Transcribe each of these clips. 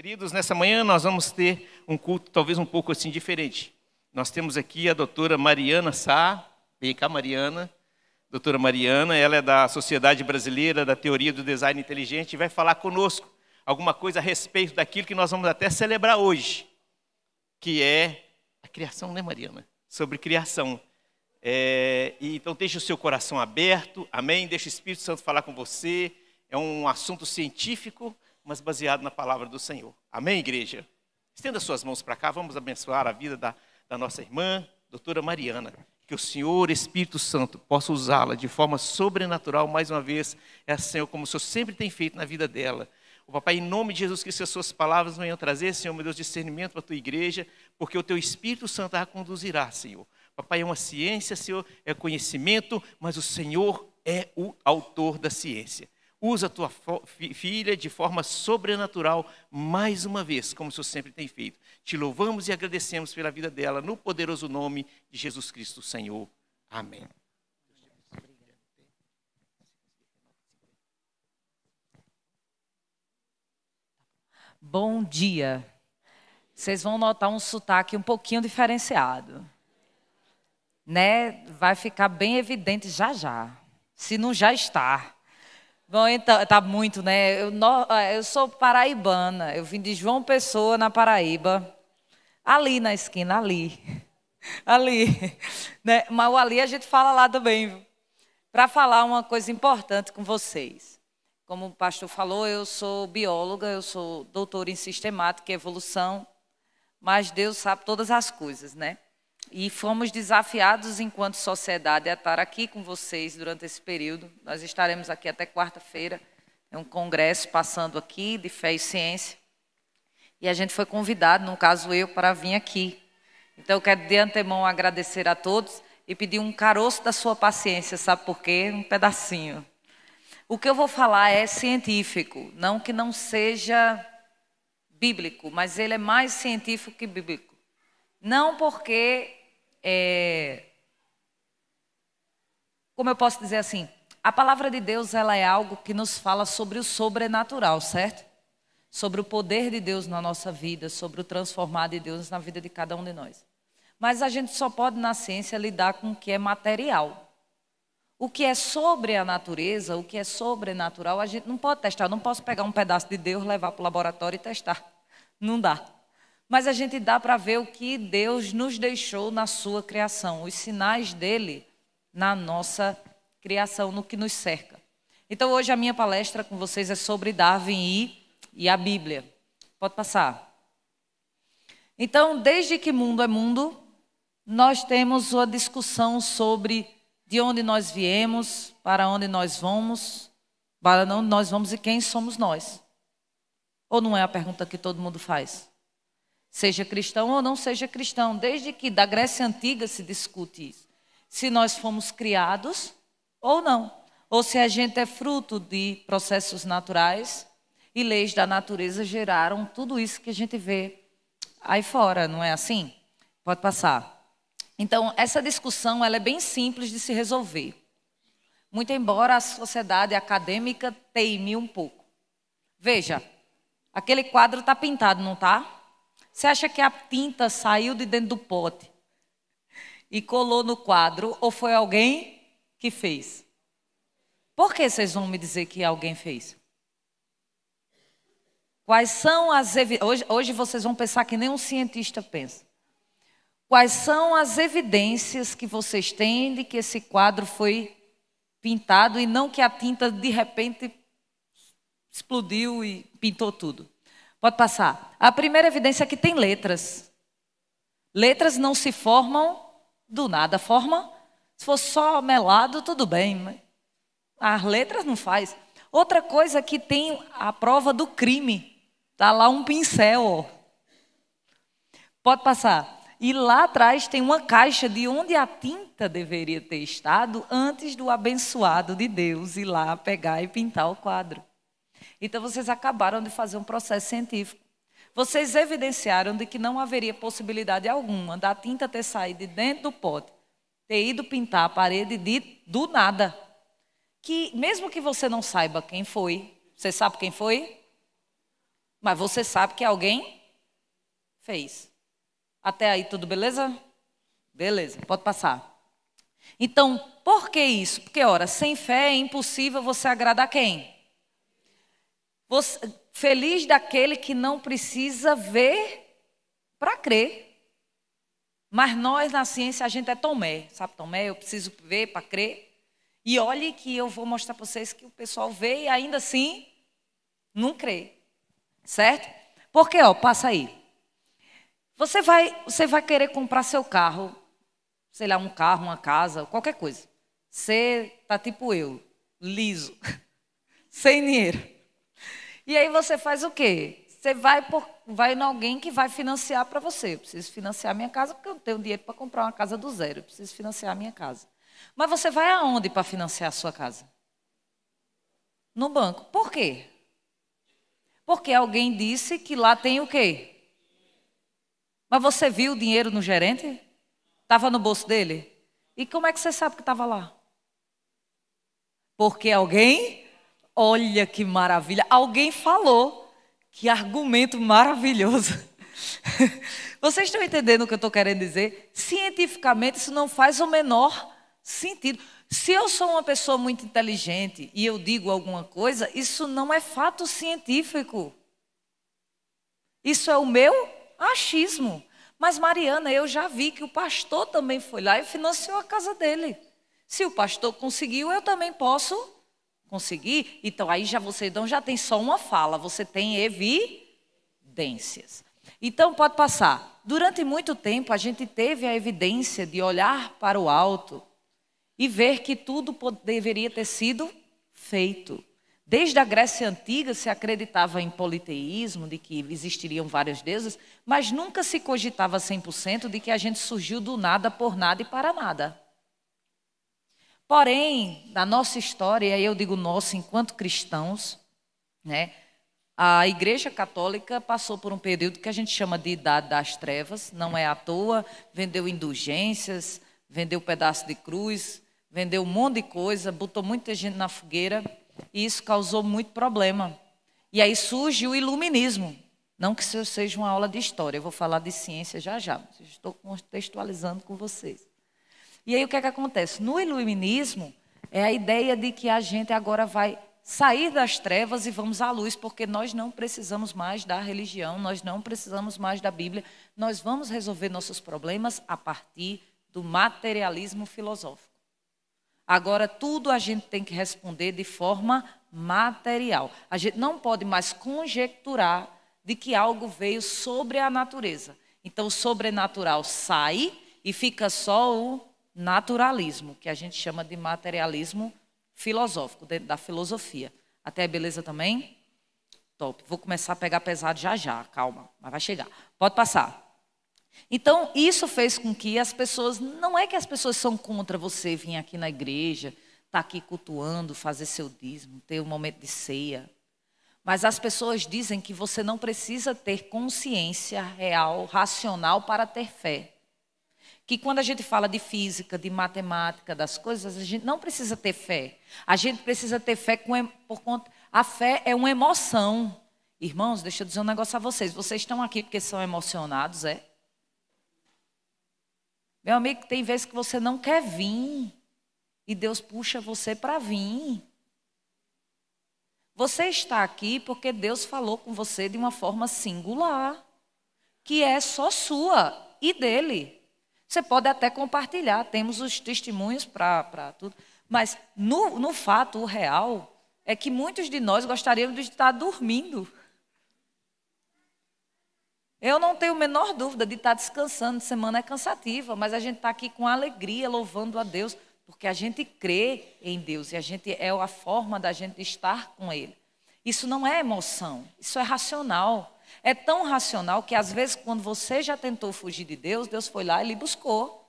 Queridos, nessa manhã nós vamos ter um culto talvez um pouco assim diferente. Nós temos aqui a doutora Mariana Sá, vem cá Mariana. Doutora Mariana, ela é da Sociedade Brasileira da Teoria do Design Inteligente e vai falar conosco alguma coisa a respeito daquilo que nós vamos até celebrar hoje, que é a criação, né Mariana? Sobre criação. É, então deixe o seu coração aberto, amém? Deixa o Espírito Santo falar com você. É um assunto científico, mas baseado na palavra do Senhor. Amém, igreja? Estenda suas mãos para cá, vamos abençoar a vida da, da nossa irmã, doutora Mariana. Que o Senhor, Espírito Santo, possa usá-la de forma sobrenatural mais uma vez, é Senhor, como o Senhor sempre tem feito na vida dela. O Papai, em nome de Jesus, que as suas palavras venham trazer, Senhor, meu Deus, discernimento para a tua igreja, porque o teu Espírito Santo a conduzirá, Senhor. Papai, é uma ciência, Senhor, é conhecimento, mas o Senhor é o autor da ciência. Usa a tua filha de forma sobrenatural, mais uma vez, como o Senhor sempre tem feito. Te louvamos e agradecemos pela vida dela, no poderoso nome de Jesus Cristo, Senhor. Amém. Bom dia. Vocês vão notar um sotaque um pouquinho diferenciado. Né? Vai ficar bem evidente já já, se não já está. Bom, então, tá muito, né? Eu, no, é, eu, sou paraibana, eu vim de João Pessoa, na Paraíba. Ali na esquina, ali. Ali. Né? Mas o ali a gente fala lá também. Para falar uma coisa importante com vocês. Como o pastor falou, eu sou bióloga, eu sou doutora em sistemática e evolução, mas Deus sabe todas as coisas, né? E fomos desafiados enquanto sociedade a estar aqui com vocês durante esse período. Nós estaremos aqui até quarta-feira, é um congresso passando aqui de fé e ciência. E a gente foi convidado, no caso eu, para vir aqui. Então eu quero de antemão agradecer a todos e pedir um caroço da sua paciência, sabe por quê? Um pedacinho. O que eu vou falar é científico, não que não seja bíblico, mas ele é mais científico que bíblico. Não porque é... Como eu posso dizer assim? A palavra de Deus ela é algo que nos fala sobre o sobrenatural, certo? Sobre o poder de Deus na nossa vida, sobre o transformar de Deus na vida de cada um de nós. Mas a gente só pode, na ciência, lidar com o que é material. O que é sobre a natureza, o que é sobrenatural, a gente não pode testar. Eu não posso pegar um pedaço de Deus, levar para o laboratório e testar. Não dá mas a gente dá para ver o que Deus nos deixou na sua criação, os sinais dele na nossa criação, no que nos cerca. Então, hoje a minha palestra com vocês é sobre Darwin e, e a Bíblia. Pode passar. Então, desde que mundo é mundo, nós temos uma discussão sobre de onde nós viemos, para onde nós vamos, para onde nós vamos e quem somos nós. Ou não é a pergunta que todo mundo faz? Seja cristão ou não seja cristão, desde que da Grécia Antiga se discute isso. Se nós fomos criados ou não, ou se a gente é fruto de processos naturais e leis da natureza geraram tudo isso que a gente vê aí fora, não é assim? Pode passar. Então, essa discussão ela é bem simples de se resolver. Muito embora a sociedade acadêmica teime um pouco. Veja, aquele quadro está pintado, não está? Você acha que a tinta saiu de dentro do pote e colou no quadro ou foi alguém que fez? Por que vocês vão me dizer que alguém fez? Quais são as hoje, hoje vocês vão pensar que nem um cientista pensa. Quais são as evidências que vocês têm de que esse quadro foi pintado e não que a tinta de repente explodiu e pintou tudo? Pode passar. A primeira evidência é que tem letras. Letras não se formam do nada. Forma, se for só melado, tudo bem. Mas as letras não faz. Outra coisa é que tem a prova do crime. Está lá um pincel. Ó. Pode passar. E lá atrás tem uma caixa de onde a tinta deveria ter estado antes do abençoado de Deus ir lá pegar e pintar o quadro. Então vocês acabaram de fazer um processo científico. Vocês evidenciaram de que não haveria possibilidade alguma da tinta ter saído de dentro do pote, ter ido pintar a parede de, do nada. Que mesmo que você não saiba quem foi, você sabe quem foi? Mas você sabe que alguém fez. Até aí tudo beleza? Beleza, pode passar. Então, por que isso? Porque, ora, sem fé é impossível você agradar quem? Você, feliz daquele que não precisa ver para crer. Mas nós, na ciência, a gente é Tomé. Sabe, Tomé, eu preciso ver para crer. E olhe que eu vou mostrar para vocês que o pessoal vê e ainda assim não crê. Certo? Porque, ó, passa aí. Você vai, você vai querer comprar seu carro, sei lá, um carro, uma casa, qualquer coisa. Você tá tipo eu, liso, sem dinheiro. E aí você faz o quê? Você vai por, vai em alguém que vai financiar para você. Eu preciso financiar minha casa porque eu não tenho dinheiro para comprar uma casa do zero. Eu preciso financiar minha casa. Mas você vai aonde para financiar a sua casa? No banco. Por quê? Porque alguém disse que lá tem o quê? Mas você viu o dinheiro no gerente? Estava no bolso dele? E como é que você sabe que estava lá? Porque alguém Olha que maravilha! Alguém falou. Que argumento maravilhoso. Vocês estão entendendo o que eu estou querendo dizer? Cientificamente, isso não faz o menor sentido. Se eu sou uma pessoa muito inteligente e eu digo alguma coisa, isso não é fato científico. Isso é o meu achismo. Mas, Mariana, eu já vi que o pastor também foi lá e financiou a casa dele. Se o pastor conseguiu, eu também posso conseguir, então aí já você não já tem só uma fala, você tem evidências. Então pode passar. Durante muito tempo a gente teve a evidência de olhar para o alto e ver que tudo deveria ter sido feito. Desde a Grécia Antiga se acreditava em politeísmo, de que existiriam vários deuses, mas nunca se cogitava 100% de que a gente surgiu do nada, por nada e para nada. Porém, na nossa história, eu digo nossa, enquanto cristãos, né, a Igreja Católica passou por um período que a gente chama de Idade das Trevas, não é à toa, vendeu indulgências, vendeu pedaço de cruz, vendeu um monte de coisa, botou muita gente na fogueira, e isso causou muito problema. E aí surge o iluminismo. Não que isso seja uma aula de história, eu vou falar de ciência já já, estou contextualizando com vocês. E aí o que é que acontece? No iluminismo, é a ideia de que a gente agora vai sair das trevas e vamos à luz, porque nós não precisamos mais da religião, nós não precisamos mais da Bíblia, nós vamos resolver nossos problemas a partir do materialismo filosófico. Agora, tudo a gente tem que responder de forma material. A gente não pode mais conjecturar de que algo veio sobre a natureza. Então, o sobrenatural sai e fica só o naturalismo, que a gente chama de materialismo filosófico, dentro da filosofia. Até aí, beleza também? Top. Vou começar a pegar pesado já já, calma, mas vai chegar. Pode passar. Então, isso fez com que as pessoas, não é que as pessoas são contra você vir aqui na igreja, estar tá aqui cultuando, fazer seu dízimo, ter um momento de ceia. Mas as pessoas dizem que você não precisa ter consciência real, racional para ter fé que quando a gente fala de física, de matemática, das coisas, a gente não precisa ter fé. A gente precisa ter fé com, por conta. A fé é uma emoção. Irmãos, deixa eu dizer um negócio a vocês. Vocês estão aqui porque são emocionados, é? Meu amigo, tem vezes que você não quer vir e Deus puxa você para vir. Você está aqui porque Deus falou com você de uma forma singular, que é só sua e dele. Você pode até compartilhar, temos os testemunhos para tudo. Mas, no, no fato, o real é que muitos de nós gostaríamos de estar dormindo. Eu não tenho a menor dúvida de estar descansando. Semana é cansativa, mas a gente está aqui com alegria, louvando a Deus, porque a gente crê em Deus e a gente é a forma da gente estar com Ele. Isso não é emoção, isso é racional. É tão racional que às vezes quando você já tentou fugir de Deus, Deus foi lá e lhe buscou.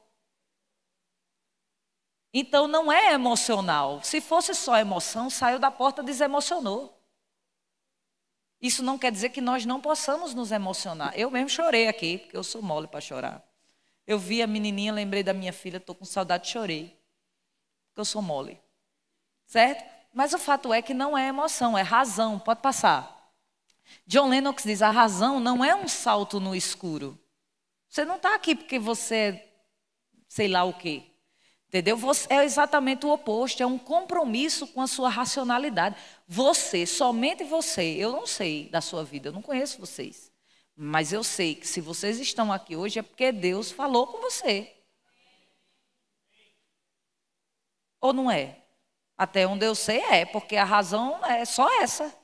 Então não é emocional. Se fosse só emoção, saiu da porta, desemocionou. Isso não quer dizer que nós não possamos nos emocionar. Eu mesmo chorei aqui, porque eu sou mole para chorar. Eu vi a menininha, lembrei da minha filha, estou com saudade, chorei. Porque eu sou mole. Certo? Mas o fato é que não é emoção, é razão. Pode passar. John Lennox diz: a razão não é um salto no escuro. Você não está aqui porque você, é sei lá o quê. Entendeu? é exatamente o oposto, é um compromisso com a sua racionalidade. Você, somente você, eu não sei da sua vida, eu não conheço vocês. Mas eu sei que se vocês estão aqui hoje é porque Deus falou com você. Ou não é? Até onde eu sei é, porque a razão é só essa.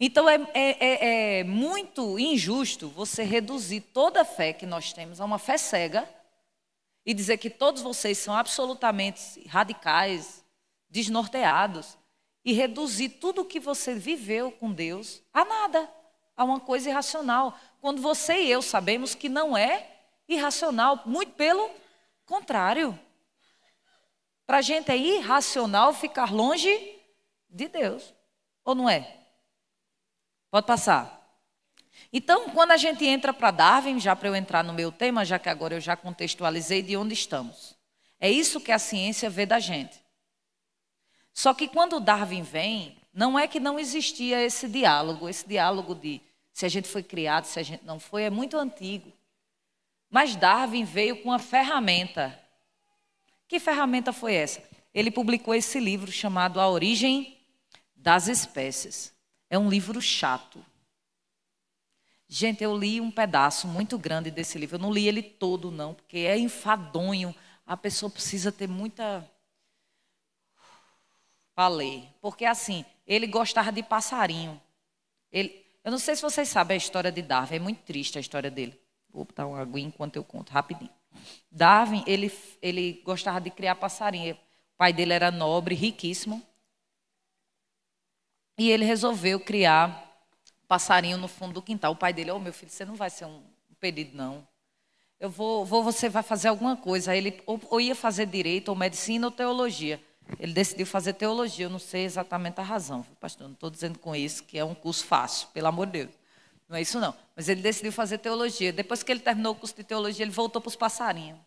Então é, é, é, é, muito injusto você reduzir toda a fé que nós temos a uma fé cega e dizer que todos vocês são absolutamente radicais, desnorteados, e reduzir tudo o que você viveu com Deus a nada, a uma coisa irracional. Quando você e eu sabemos que não é irracional, muito pelo contrário. Para a gente é irracional ficar longe de Deus, ou não é? Pode passar. Então, quando a gente entra para Darwin, já para eu entrar no meu tema, já que agora eu já contextualizei de onde estamos. É isso que a ciência vê da gente. Só que quando Darwin vem, não é que não existia esse diálogo, esse diálogo de se a gente foi criado, se a gente não foi, é muito antigo. Mas Darwin veio com uma ferramenta. Que ferramenta foi essa? Ele publicou esse livro chamado A Origem das Espécies. É um livro chato. Gente, eu li um pedaço muito grande desse livro. Eu não li ele todo, não, porque é enfadonho. A pessoa precisa ter muita. para ler. Porque, assim, ele gostava de passarinho. Ele... Eu não sei se vocês sabem a história de Darwin. É muito triste a história dele. Vou botar um aguinha enquanto eu conto, rapidinho. Darwin, ele, ele gostava de criar passarinho. O pai dele era nobre, riquíssimo. E ele resolveu criar passarinho no fundo do quintal. O pai dele, oh, meu filho, você não vai ser um pedido, não. Eu vou, vou, você vai fazer alguma coisa. Aí ele ou, ou ia fazer direito, ou medicina, ou teologia. Ele decidiu fazer teologia. Eu não sei exatamente a razão, pastor. Não estou dizendo com isso que é um curso fácil, pelo amor de Deus. Não é isso, não. Mas ele decidiu fazer teologia. Depois que ele terminou o curso de teologia, ele voltou para os passarinhos.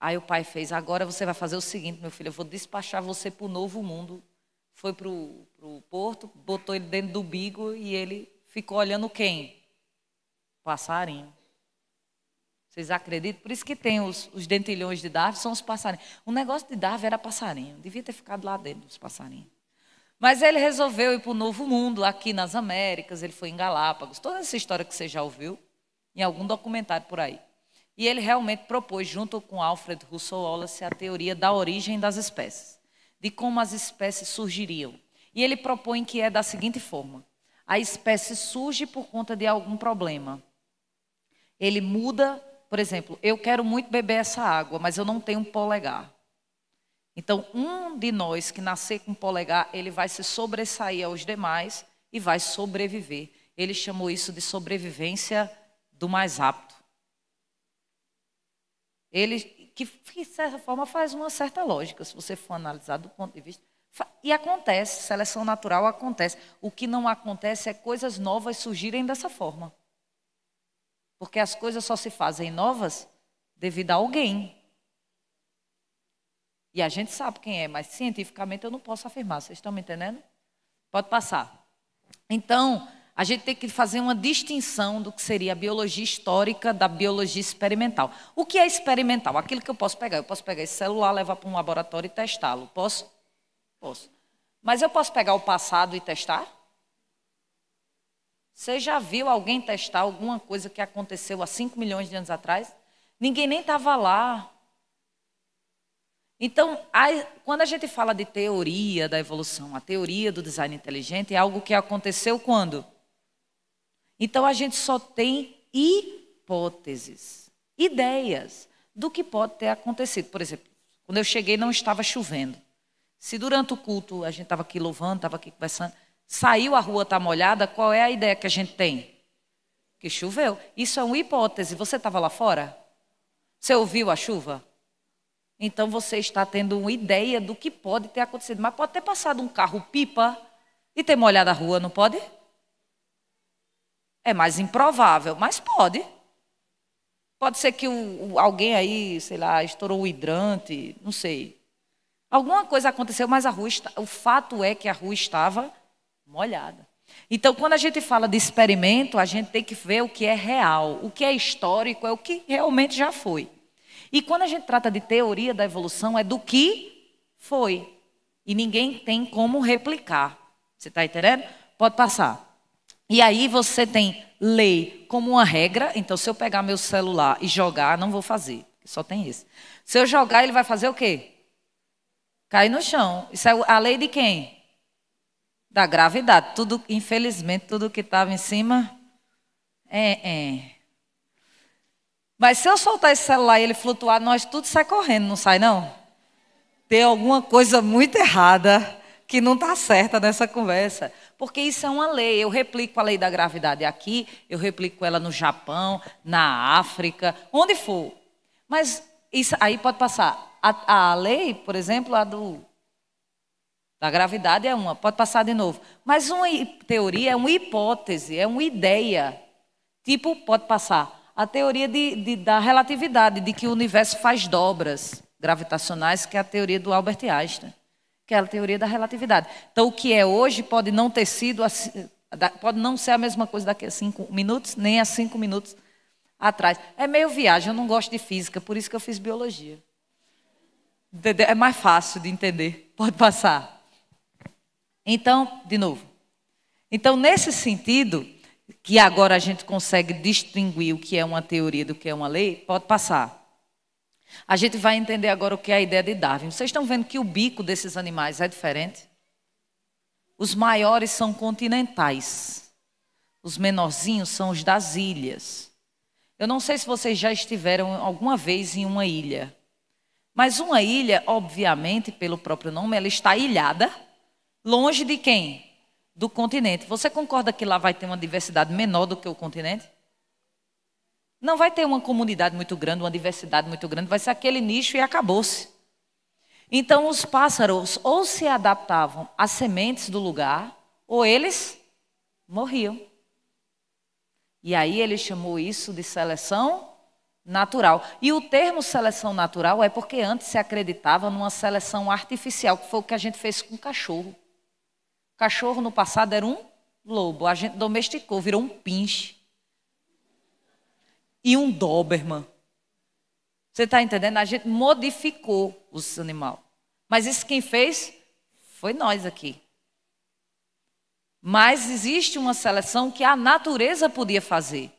Aí o pai fez: agora você vai fazer o seguinte, meu filho, eu vou despachar você para o novo mundo foi para o porto, botou ele dentro do bigo e ele ficou olhando quem? Passarinho. Vocês acreditam? Por isso que tem os, os dentilhões de Darwin, são os passarinhos. O negócio de Darwin era passarinho, devia ter ficado lá dentro dos passarinhos. Mas ele resolveu ir para o Novo Mundo, aqui nas Américas, ele foi em Galápagos, toda essa história que você já ouviu em algum documentário por aí. E ele realmente propôs, junto com Alfred Russell Wallace, a teoria da origem das espécies de como as espécies surgiriam. E ele propõe que é da seguinte forma: a espécie surge por conta de algum problema. Ele muda, por exemplo, eu quero muito beber essa água, mas eu não tenho um polegar. Então, um de nós que nascer com polegar, ele vai se sobressair aos demais e vai sobreviver. Ele chamou isso de sobrevivência do mais apto. Ele que, de certa forma, faz uma certa lógica, se você for analisar do ponto de vista. E acontece, seleção natural acontece. O que não acontece é coisas novas surgirem dessa forma. Porque as coisas só se fazem novas devido a alguém. E a gente sabe quem é, mas cientificamente eu não posso afirmar, vocês estão me entendendo? Pode passar. Então, a gente tem que fazer uma distinção do que seria a biologia histórica da biologia experimental. O que é experimental? Aquilo que eu posso pegar. Eu posso pegar esse celular, levar para um laboratório e testá-lo. Posso? Posso. Mas eu posso pegar o passado e testar? Você já viu alguém testar alguma coisa que aconteceu há 5 milhões de anos atrás? Ninguém nem estava lá. Então, quando a gente fala de teoria da evolução, a teoria do design inteligente é algo que aconteceu quando? Então a gente só tem hipóteses, ideias do que pode ter acontecido. Por exemplo, quando eu cheguei não estava chovendo. Se durante o culto a gente estava aqui louvando, estava aqui conversando, saiu a rua está molhada, qual é a ideia que a gente tem? Que choveu. Isso é uma hipótese. Você estava lá fora? Você ouviu a chuva? Então você está tendo uma ideia do que pode ter acontecido. Mas pode ter passado um carro pipa e ter molhado a rua, não pode? É mais improvável, mas pode. Pode ser que o, o, alguém aí, sei lá, estourou o hidrante, não sei. Alguma coisa aconteceu, mas a rua está, o fato é que a rua estava molhada. Então, quando a gente fala de experimento, a gente tem que ver o que é real, o que é histórico, é o que realmente já foi. E quando a gente trata de teoria da evolução, é do que foi. E ninguém tem como replicar. Você está entendendo? Pode passar. E aí você tem lei como uma regra. Então, se eu pegar meu celular e jogar, não vou fazer. Só tem esse. Se eu jogar, ele vai fazer o quê? Cair no chão. Isso é a lei de quem? Da gravidade. Tudo, infelizmente, tudo que estava em cima. É, é. Mas se eu soltar esse celular e ele flutuar, nós tudo sai correndo, não sai não? Tem alguma coisa muito errada que não está certa nessa conversa porque isso é uma lei. Eu replico a lei da gravidade aqui, eu replico ela no Japão, na África, onde for. Mas isso aí pode passar. A, a lei, por exemplo, a do da gravidade é uma, pode passar de novo. Mas uma teoria é uma hipótese, é uma ideia. Tipo, pode passar. A teoria de, de, da relatividade, de que o universo faz dobras gravitacionais, que é a teoria do Albert Einstein que é a teoria da relatividade. Então, o que é hoje pode não ter sido, assim, pode não ser a mesma coisa daqui a cinco minutos, nem a cinco minutos atrás. É meio viagem, eu não gosto de física, por isso que eu fiz biologia. É mais fácil de entender. Pode passar. Então, de novo. Então, nesse sentido, que agora a gente consegue distinguir o que é uma teoria do que é uma lei, pode passar. A gente vai entender agora o que é a ideia de Darwin. Vocês estão vendo que o bico desses animais é diferente? Os maiores são continentais. Os menorzinhos são os das ilhas. Eu não sei se vocês já estiveram alguma vez em uma ilha. Mas uma ilha, obviamente, pelo próprio nome, ela está ilhada, longe de quem? Do continente. Você concorda que lá vai ter uma diversidade menor do que o continente? Não vai ter uma comunidade muito grande, uma diversidade muito grande, vai ser aquele nicho e acabou-se. Então os pássaros ou se adaptavam às sementes do lugar, ou eles morriam. E aí ele chamou isso de seleção natural. E o termo seleção natural é porque antes se acreditava numa seleção artificial, que foi o que a gente fez com o cachorro. O cachorro no passado era um lobo, a gente domesticou, virou um pinche e um Doberman. Você está entendendo? A gente modificou os animal. Mas isso quem fez foi nós aqui. Mas existe uma seleção que a natureza podia fazer.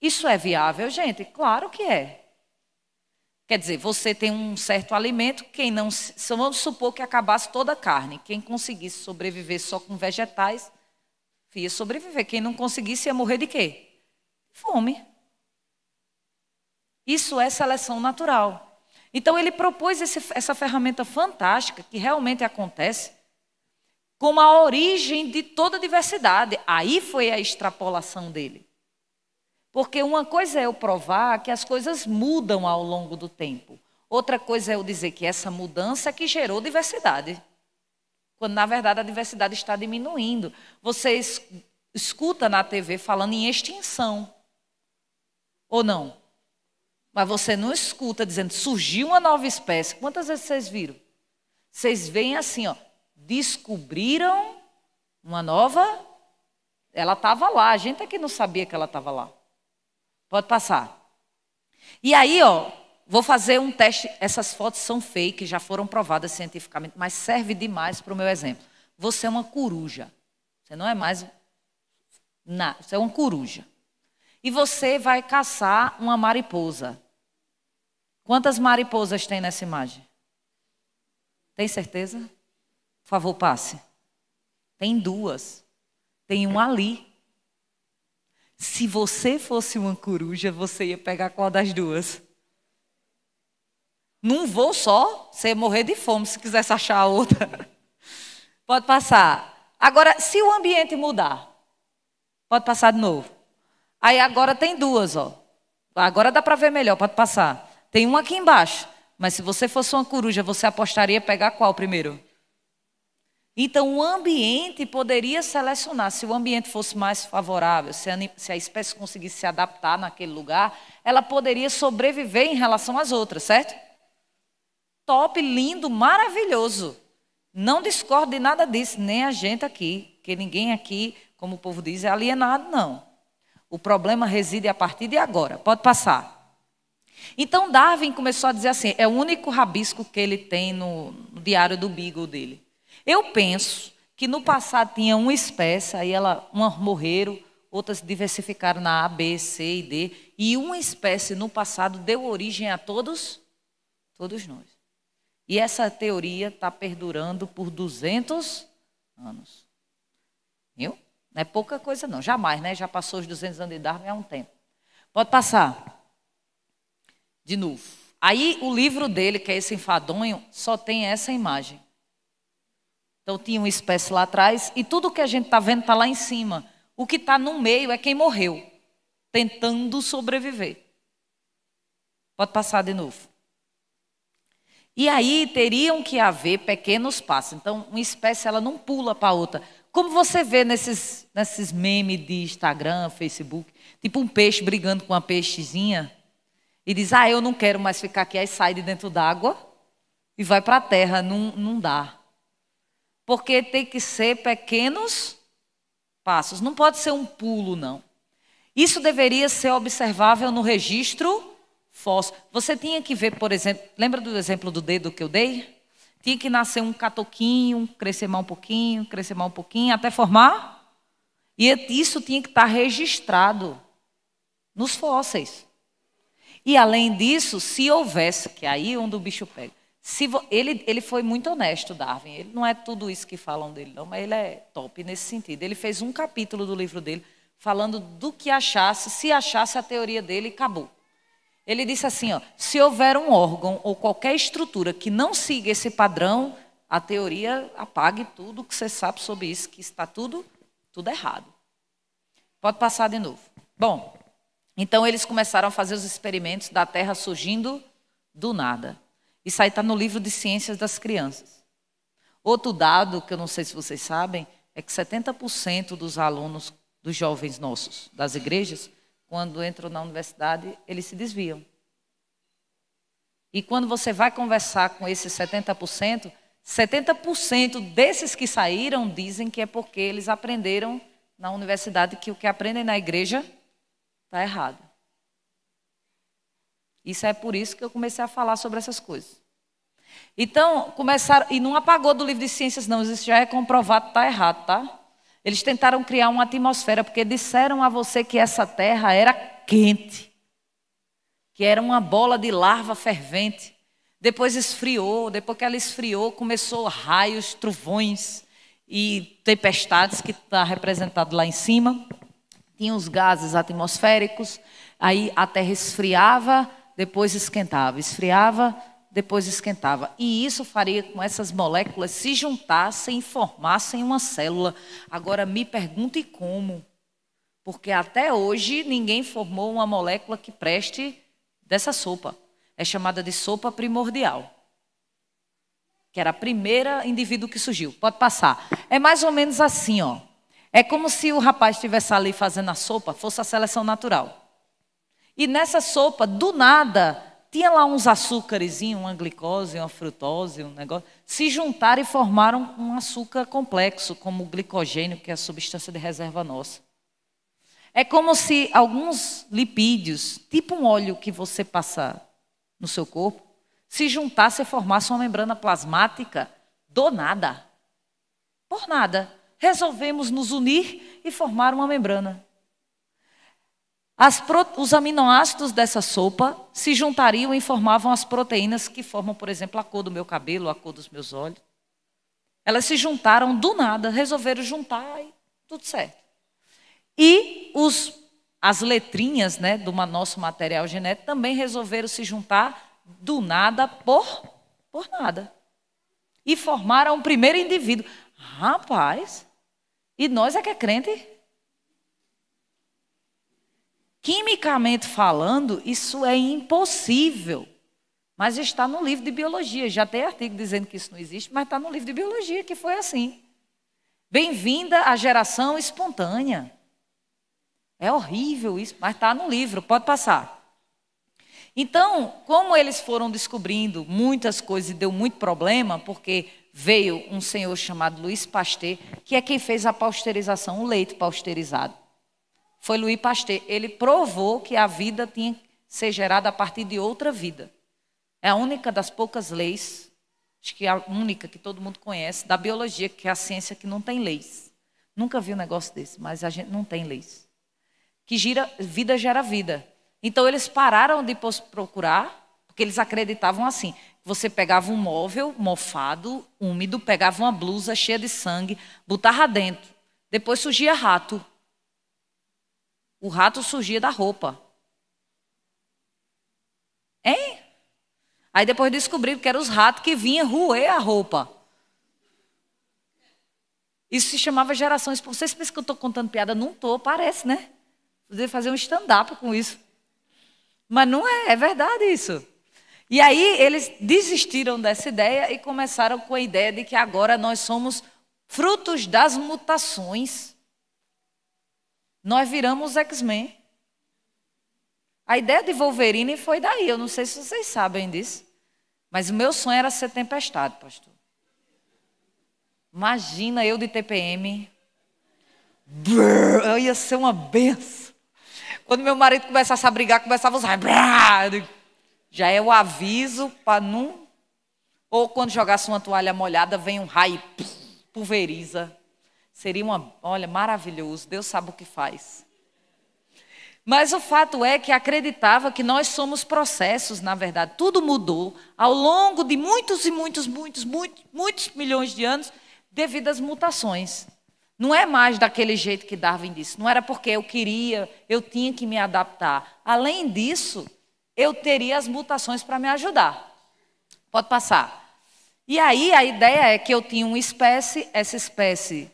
Isso é viável, gente? Claro que é. Quer dizer, você tem um certo alimento, quem não. Vamos supor que acabasse toda a carne. Quem conseguisse sobreviver só com vegetais, ia sobreviver. Quem não conseguisse ia morrer de quê? Fome. Isso é seleção natural. Então ele propôs esse, essa ferramenta fantástica que realmente acontece como a origem de toda a diversidade. Aí foi a extrapolação dele. Porque uma coisa é eu provar que as coisas mudam ao longo do tempo. Outra coisa é eu dizer que essa mudança é que gerou diversidade. Quando na verdade a diversidade está diminuindo. Você escuta na TV falando em extinção. Ou não? Mas você não escuta dizendo, surgiu uma nova espécie. Quantas vezes vocês viram? Vocês veem assim, ó, descobriram uma nova. Ela estava lá, a gente é que não sabia que ela estava lá. Pode passar. E aí, ó, vou fazer um teste. Essas fotos são fake, já foram provadas cientificamente, mas serve demais para o meu exemplo. Você é uma coruja. Você não é mais. Não, você é uma coruja e você vai caçar uma mariposa. Quantas mariposas tem nessa imagem? Tem certeza? Por favor, passe. Tem duas. Tem um ali. Se você fosse uma coruja, você ia pegar qual das duas? Num voo só, você ia morrer de fome se quisesse achar a outra. Pode passar. Agora, se o ambiente mudar, pode passar de novo. Aí agora tem duas, ó. Agora dá para ver melhor, pode passar. Tem uma aqui embaixo. Mas se você fosse uma coruja, você apostaria pegar qual primeiro? Então, o ambiente poderia selecionar. Se o ambiente fosse mais favorável, se a, espécie conseguisse se adaptar naquele lugar, ela poderia sobreviver em relação às outras, certo? Top, lindo, maravilhoso. Não discordo de nada disso, nem a gente aqui, que ninguém aqui, como o povo diz, é alienado, não. O problema reside a partir de agora. Pode passar. Então Darwin começou a dizer assim: é o único rabisco que ele tem no, no diário do Beagle dele. Eu penso que no passado tinha uma espécie, aí ela, umas morreram, outras diversificaram na A, B, C e D, e uma espécie no passado deu origem a todos, todos nós. E essa teoria está perdurando por 200 anos. Viu? Não é pouca coisa, não. Jamais, né? Já passou os 200 anos de Darwin há é um tempo. Pode passar. De novo. Aí o livro dele, que é esse enfadonho, só tem essa imagem. Então tinha uma espécie lá atrás e tudo que a gente está vendo está lá em cima. O que está no meio é quem morreu, tentando sobreviver. Pode passar de novo. E aí teriam que haver pequenos passos. Então, uma espécie ela não pula para a outra. Como você vê nesses, nesses memes de Instagram, Facebook, tipo um peixe brigando com uma peixezinha e diz: Ah, eu não quero mais ficar aqui. Aí sai de dentro d'água e vai para a terra. Não, não dá. Porque tem que ser pequenos passos. Não pode ser um pulo, não. Isso deveria ser observável no registro fóssil. Você tinha que ver, por exemplo, lembra do exemplo do dedo que eu dei? Tinha que nascer um catoquinho, crescer mais um pouquinho, crescer mais um pouquinho, até formar. E isso tinha que estar registrado nos fósseis. E além disso, se houvesse, que aí é onde o bicho pega. Se ele, ele foi muito honesto, Darwin. Ele não é tudo isso que falam dele, não, mas ele é top nesse sentido. Ele fez um capítulo do livro dele falando do que achasse, se achasse a teoria dele, acabou. Ele disse assim: ó, se houver um órgão ou qualquer estrutura que não siga esse padrão, a teoria apague tudo que você sabe sobre isso, que está tudo, tudo errado. Pode passar de novo. Bom, então eles começaram a fazer os experimentos da Terra surgindo do nada. Isso aí está no livro de Ciências das Crianças. Outro dado que eu não sei se vocês sabem é que 70% dos alunos, dos jovens nossos, das igrejas, quando entram na universidade, eles se desviam. E quando você vai conversar com esses 70%, 70% desses que saíram dizem que é porque eles aprenderam na universidade que o que aprendem na igreja está errado. Isso é por isso que eu comecei a falar sobre essas coisas. Então, começaram. E não apagou do livro de ciências, não. Isso já é comprovado, está errado, tá? Eles tentaram criar uma atmosfera, porque disseram a você que essa terra era quente, que era uma bola de larva fervente. Depois esfriou, depois que ela esfriou, começou raios, trovões e tempestades, que está representado lá em cima. Tinha os gases atmosféricos, aí a terra esfriava, depois esquentava, esfriava, depois esquentava. E isso faria com essas moléculas se juntassem e formassem uma célula. Agora me pergunte como. Porque até hoje ninguém formou uma molécula que preste dessa sopa. É chamada de sopa primordial. Que era a primeira indivíduo que surgiu. Pode passar. É mais ou menos assim, ó. É como se o rapaz estivesse ali fazendo a sopa, fosse a seleção natural. E nessa sopa, do nada, tinha lá uns açúcares, uma glicose, uma frutose, um negócio, se juntaram e formaram um açúcar complexo, como o glicogênio, que é a substância de reserva nossa. É como se alguns lipídios, tipo um óleo que você passa no seu corpo, se juntasse e formasse uma membrana plasmática do nada. Por nada. Resolvemos nos unir e formar uma membrana. As, os aminoácidos dessa sopa se juntariam e formavam as proteínas que formam, por exemplo, a cor do meu cabelo, a cor dos meus olhos. Elas se juntaram do nada, resolveram juntar e tudo certo. E os, as letrinhas né, do nosso material genético também resolveram se juntar do nada por, por nada. E formaram um primeiro indivíduo. Rapaz, e nós é que é crente? Quimicamente falando, isso é impossível. Mas está no livro de biologia. Já tem artigo dizendo que isso não existe, mas está no livro de biologia que foi assim. Bem-vinda à geração espontânea. É horrível isso, mas está no livro, pode passar. Então, como eles foram descobrindo muitas coisas e deu muito problema, porque veio um senhor chamado Luiz Pasteur, que é quem fez a pasteurização, o leite pasteurizado foi Louis Pasteur. Ele provou que a vida tinha que ser gerada a partir de outra vida. É a única das poucas leis, acho que é a única que todo mundo conhece, da biologia, que é a ciência que não tem leis. Nunca vi um negócio desse, mas a gente não tem leis. Que gira, vida gera vida. Então eles pararam de procurar, porque eles acreditavam assim. Você pegava um móvel mofado, úmido, pegava uma blusa cheia de sangue, botava dentro. Depois surgia rato. O rato surgia da roupa. Hein? Aí depois descobriram que eram os ratos que vinham roer a roupa. Isso se chamava geração expulsa. Vocês pensam que eu estou contando piada? Não estou, parece, né? Poderia fazer um stand-up com isso. Mas não é, é verdade isso. E aí eles desistiram dessa ideia e começaram com a ideia de que agora nós somos frutos das mutações nós viramos X-Men. A ideia de Wolverine foi daí, eu não sei se vocês sabem disso. Mas o meu sonho era ser tempestade, pastor. Imagina eu de TPM. Brrr, eu ia ser uma benção. Quando meu marido começasse a brigar, começava a usar. já é o aviso para não. Ou quando jogasse uma toalha molhada, vem um raio, pulveriza. Seria uma, olha, maravilhoso, Deus sabe o que faz. Mas o fato é que acreditava que nós somos processos, na verdade. Tudo mudou ao longo de muitos e muitos, muitos, muitos, muitos milhões de anos devido às mutações. Não é mais daquele jeito que Darwin disse. Não era porque eu queria, eu tinha que me adaptar. Além disso, eu teria as mutações para me ajudar. Pode passar. E aí a ideia é que eu tinha uma espécie, essa espécie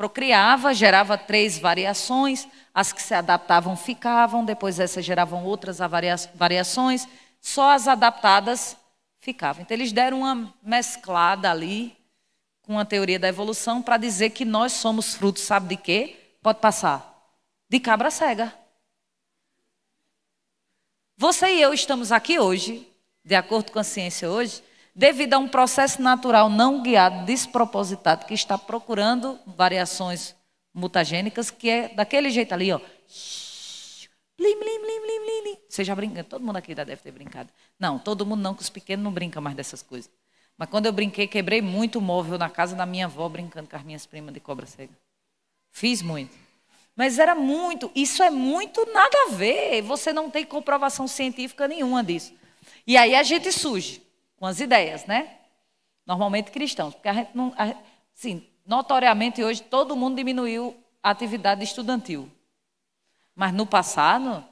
procriava, gerava três variações, as que se adaptavam ficavam, depois essas geravam outras variações, só as adaptadas ficavam. Então eles deram uma mesclada ali com a teoria da evolução para dizer que nós somos frutos, sabe de quê? Pode passar. De cabra cega. Você e eu estamos aqui hoje, de acordo com a ciência hoje, devido a um processo natural não guiado, despropositado, que está procurando variações mutagênicas, que é daquele jeito ali, ó. Lim, lim, lim, lim, lim. Você já brinca? Todo mundo aqui já deve ter brincado. Não, todo mundo não, que os pequenos não brincam mais dessas coisas. Mas quando eu brinquei, quebrei muito o móvel na casa da minha avó, brincando com as minhas primas de cobra cega. Fiz muito. Mas era muito, isso é muito nada a ver. Você não tem comprovação científica nenhuma disso. E aí a gente surge com as ideias, né? Normalmente cristãos, porque a gente não, a, sim, notoriamente hoje todo mundo diminuiu a atividade estudantil. Mas no passado,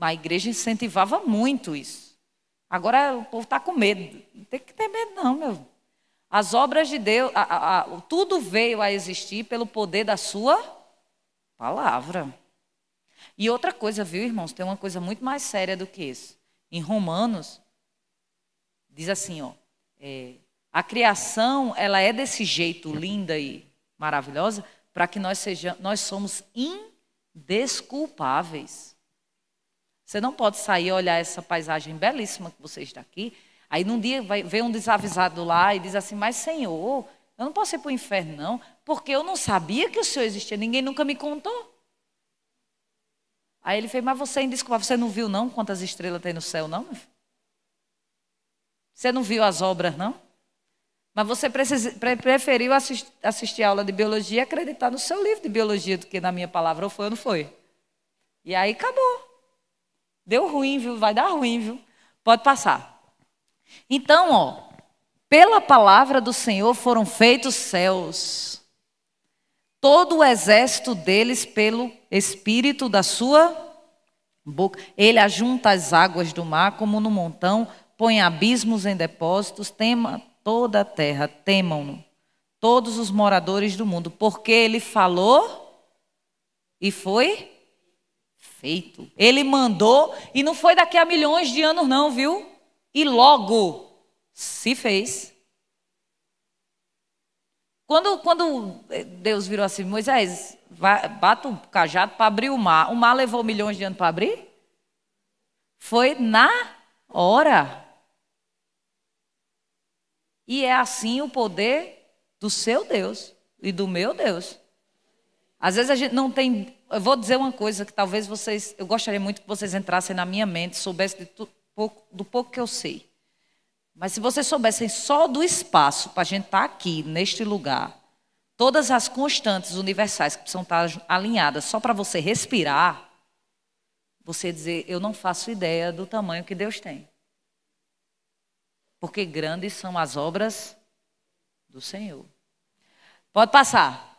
a igreja incentivava muito isso. Agora o povo está com medo. Não tem que ter medo, não, meu. As obras de Deus, a, a, tudo veio a existir pelo poder da sua palavra. E outra coisa, viu, irmãos? Tem uma coisa muito mais séria do que isso. Em Romanos, diz assim, ó, é, a criação ela é desse jeito linda e maravilhosa para que nós sejamos, nós somos indesculpáveis. Você não pode sair e olhar essa paisagem belíssima que você está aqui. Aí num dia vai, vem um desavisado lá e diz assim, mas Senhor, eu não posso ir para o inferno, não, porque eu não sabia que o Senhor existia, ninguém nunca me contou. Aí ele fez, mas você é indesculpável, você não viu não quantas estrelas tem no céu, não, meu filho? Você não viu as obras, não? Mas você preferiu assistir a aula de biologia e acreditar no seu livro de biologia do que na minha palavra, ou foi ou não foi. E aí acabou. Deu ruim, viu? Vai dar ruim, viu? Pode passar. Então, ó, pela palavra do Senhor foram feitos céus, todo o exército deles pelo espírito da sua boca. Ele ajunta as águas do mar como no montão põe abismos em depósitos, tema toda a terra, temam-no todos os moradores do mundo, porque ele falou e foi feito. Ele mandou e não foi daqui a milhões de anos não, viu? E logo se fez. Quando, quando Deus virou assim, Moisés, bata um cajado para abrir o mar. O mar levou milhões de anos para abrir? Foi na hora. E é assim o poder do seu Deus e do meu Deus. Às vezes a gente não tem. Eu vou dizer uma coisa que talvez vocês. Eu gostaria muito que vocês entrassem na minha mente, soubessem pouco, do pouco que eu sei. Mas se vocês soubessem só do espaço para a gente estar tá aqui, neste lugar, todas as constantes universais que precisam estar tá alinhadas só para você respirar, você dizer: Eu não faço ideia do tamanho que Deus tem porque grandes são as obras do Senhor. Pode passar.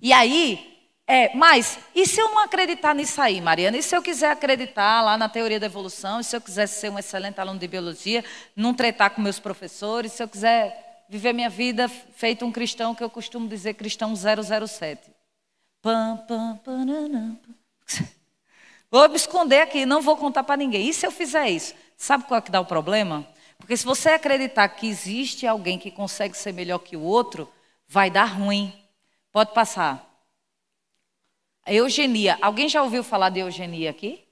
E aí, é, mas e se eu não acreditar nisso aí, Mariana? E se eu quiser acreditar lá na teoria da evolução? E se eu quiser ser um excelente aluno de biologia, não tretar com meus professores? Se eu quiser viver minha vida feito um cristão, que eu costumo dizer cristão 007. Pam, pam, pam. Vou me esconder aqui, não vou contar para ninguém. E se eu fizer isso? Sabe qual é que dá o problema? Porque se você acreditar que existe alguém que consegue ser melhor que o outro, vai dar ruim. Pode passar. A eugenia. Alguém já ouviu falar de eugenia aqui?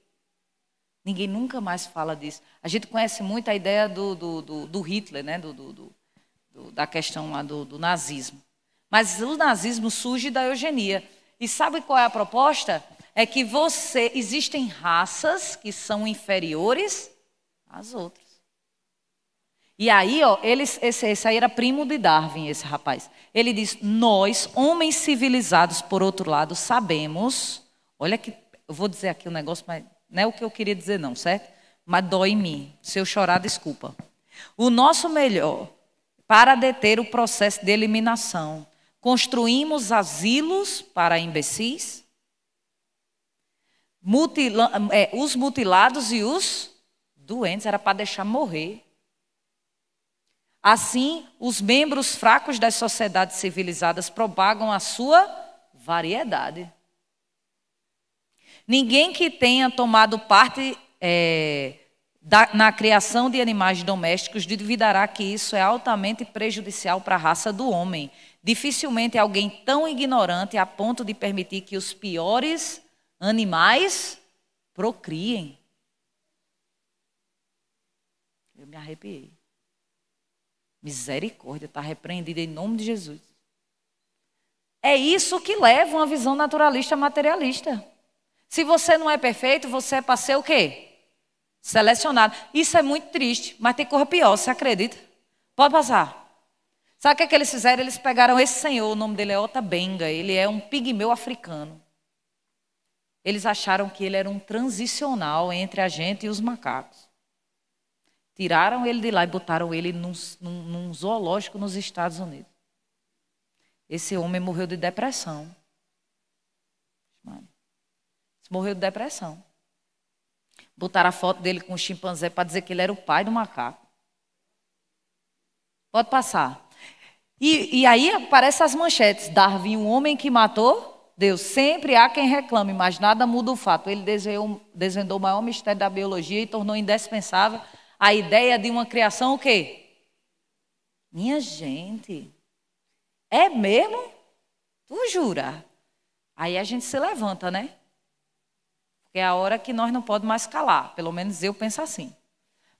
Ninguém nunca mais fala disso. A gente conhece muito a ideia do, do, do, do Hitler, né? do, do, do, da questão lá do, do nazismo. Mas o nazismo surge da eugenia. E sabe qual é a proposta? É que você existem raças que são inferiores às outras. E aí, ó, eles, esse, esse aí era primo de Darwin, esse rapaz. Ele diz: Nós, homens civilizados, por outro lado, sabemos. Olha que. Eu vou dizer aqui um negócio, mas não é o que eu queria dizer, não, certo? Mas dói em mim. Se eu chorar, desculpa. O nosso melhor para deter o processo de eliminação. Construímos asilos para imbecis, mutila, é, os mutilados e os doentes. Era para deixar morrer Assim, os membros fracos das sociedades civilizadas propagam a sua variedade. Ninguém que tenha tomado parte é, da, na criação de animais domésticos duvidará que isso é altamente prejudicial para a raça do homem. Dificilmente alguém tão ignorante a ponto de permitir que os piores animais procriem. Eu me arrepiei. Misericórdia, está repreendida em nome de Jesus. É isso que leva uma visão naturalista materialista. Se você não é perfeito, você é para ser o quê? Selecionado. Isso é muito triste, mas tem coisa pior, você acredita? Pode passar. Sabe o que, é que eles fizeram? Eles pegaram esse senhor, o nome dele é Otabenga. ele é um pigmeu africano. Eles acharam que ele era um transicional entre a gente e os macacos. Tiraram ele de lá e botaram ele num, num, num zoológico nos Estados Unidos. Esse homem morreu de depressão. Morreu de depressão. Botaram a foto dele com o chimpanzé para dizer que ele era o pai do macaco. Pode passar. E, e aí aparecem as manchetes. Darwin, um homem que matou Deus. Sempre há quem reclame, mas nada muda o fato. Ele desvendou, desvendou o maior mistério da biologia e tornou indispensável a ideia de uma criação o quê? Minha gente, é mesmo? Tu jura? Aí a gente se levanta, né? Porque é a hora que nós não podemos mais calar. Pelo menos eu penso assim.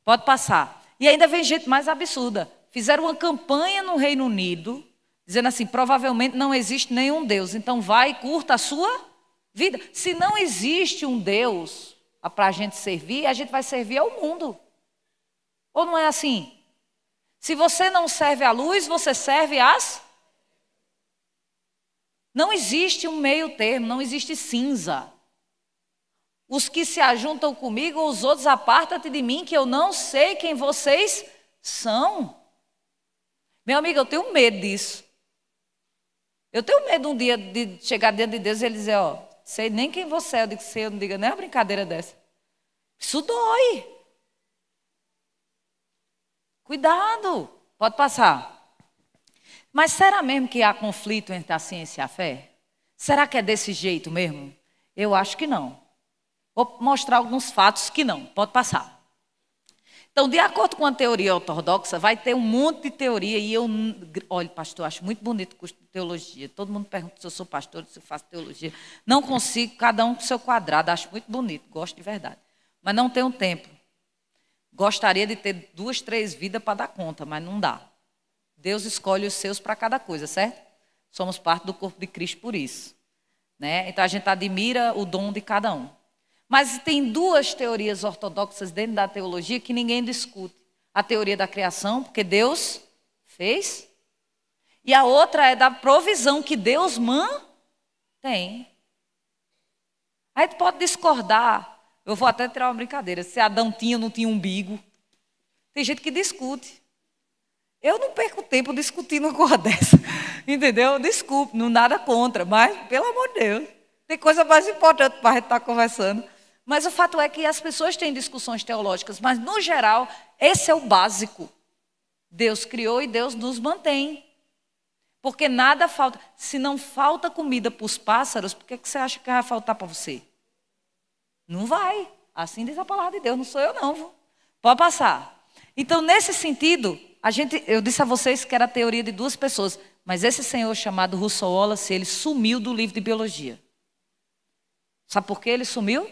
Pode passar. E ainda vem gente mais absurda. Fizeram uma campanha no Reino Unido, dizendo assim: provavelmente não existe nenhum Deus. Então vai e curta a sua vida. Se não existe um Deus ah, para a gente servir, a gente vai servir ao mundo. Ou não é assim? Se você não serve à luz, você serve às. Não existe um meio termo, não existe cinza. Os que se ajuntam comigo, os outros, aparta-te de mim, que eu não sei quem vocês são. Meu amigo, eu tenho medo disso. Eu tenho medo um dia de chegar dentro de Deus e ele dizer, ó, sei nem quem você é, eu digo, sei, eu não diga nem uma brincadeira dessa. Isso dói. Cuidado, pode passar. Mas será mesmo que há conflito entre a ciência e a fé? Será que é desse jeito mesmo? Eu acho que não. Vou mostrar alguns fatos que não, pode passar. Então, de acordo com a teoria ortodoxa, vai ter um monte de teoria e eu, olha, pastor, acho muito bonito o curso de teologia. Todo mundo pergunta se eu sou pastor, se eu faço teologia. Não consigo, cada um com seu quadrado, acho muito bonito, gosto de verdade. Mas não tenho tempo. Gostaria de ter duas, três vidas para dar conta, mas não dá. Deus escolhe os seus para cada coisa, certo? Somos parte do corpo de Cristo por isso. Né? Então a gente admira o dom de cada um. Mas tem duas teorias ortodoxas dentro da teologia que ninguém discute: a teoria da criação, porque Deus fez, e a outra é da provisão que Deus mantém. A gente pode discordar eu vou até tirar uma brincadeira. Se Adão tinha ou não tinha umbigo. Tem gente que discute. Eu não perco tempo discutindo uma coisa dessa. Entendeu? Desculpe, não nada contra, mas, pelo amor de Deus, tem coisa mais importante para a gente estar tá conversando. Mas o fato é que as pessoas têm discussões teológicas, mas, no geral, esse é o básico. Deus criou e Deus nos mantém. Porque nada falta. Se não falta comida para os pássaros, por que, que você acha que vai faltar para você? Não vai. Assim diz a palavra de Deus, não sou eu não. Pode passar. Então, nesse sentido, a gente, eu disse a vocês que era a teoria de duas pessoas, mas esse senhor chamado Russell Wallace, ele sumiu do livro de biologia. Sabe por que ele sumiu?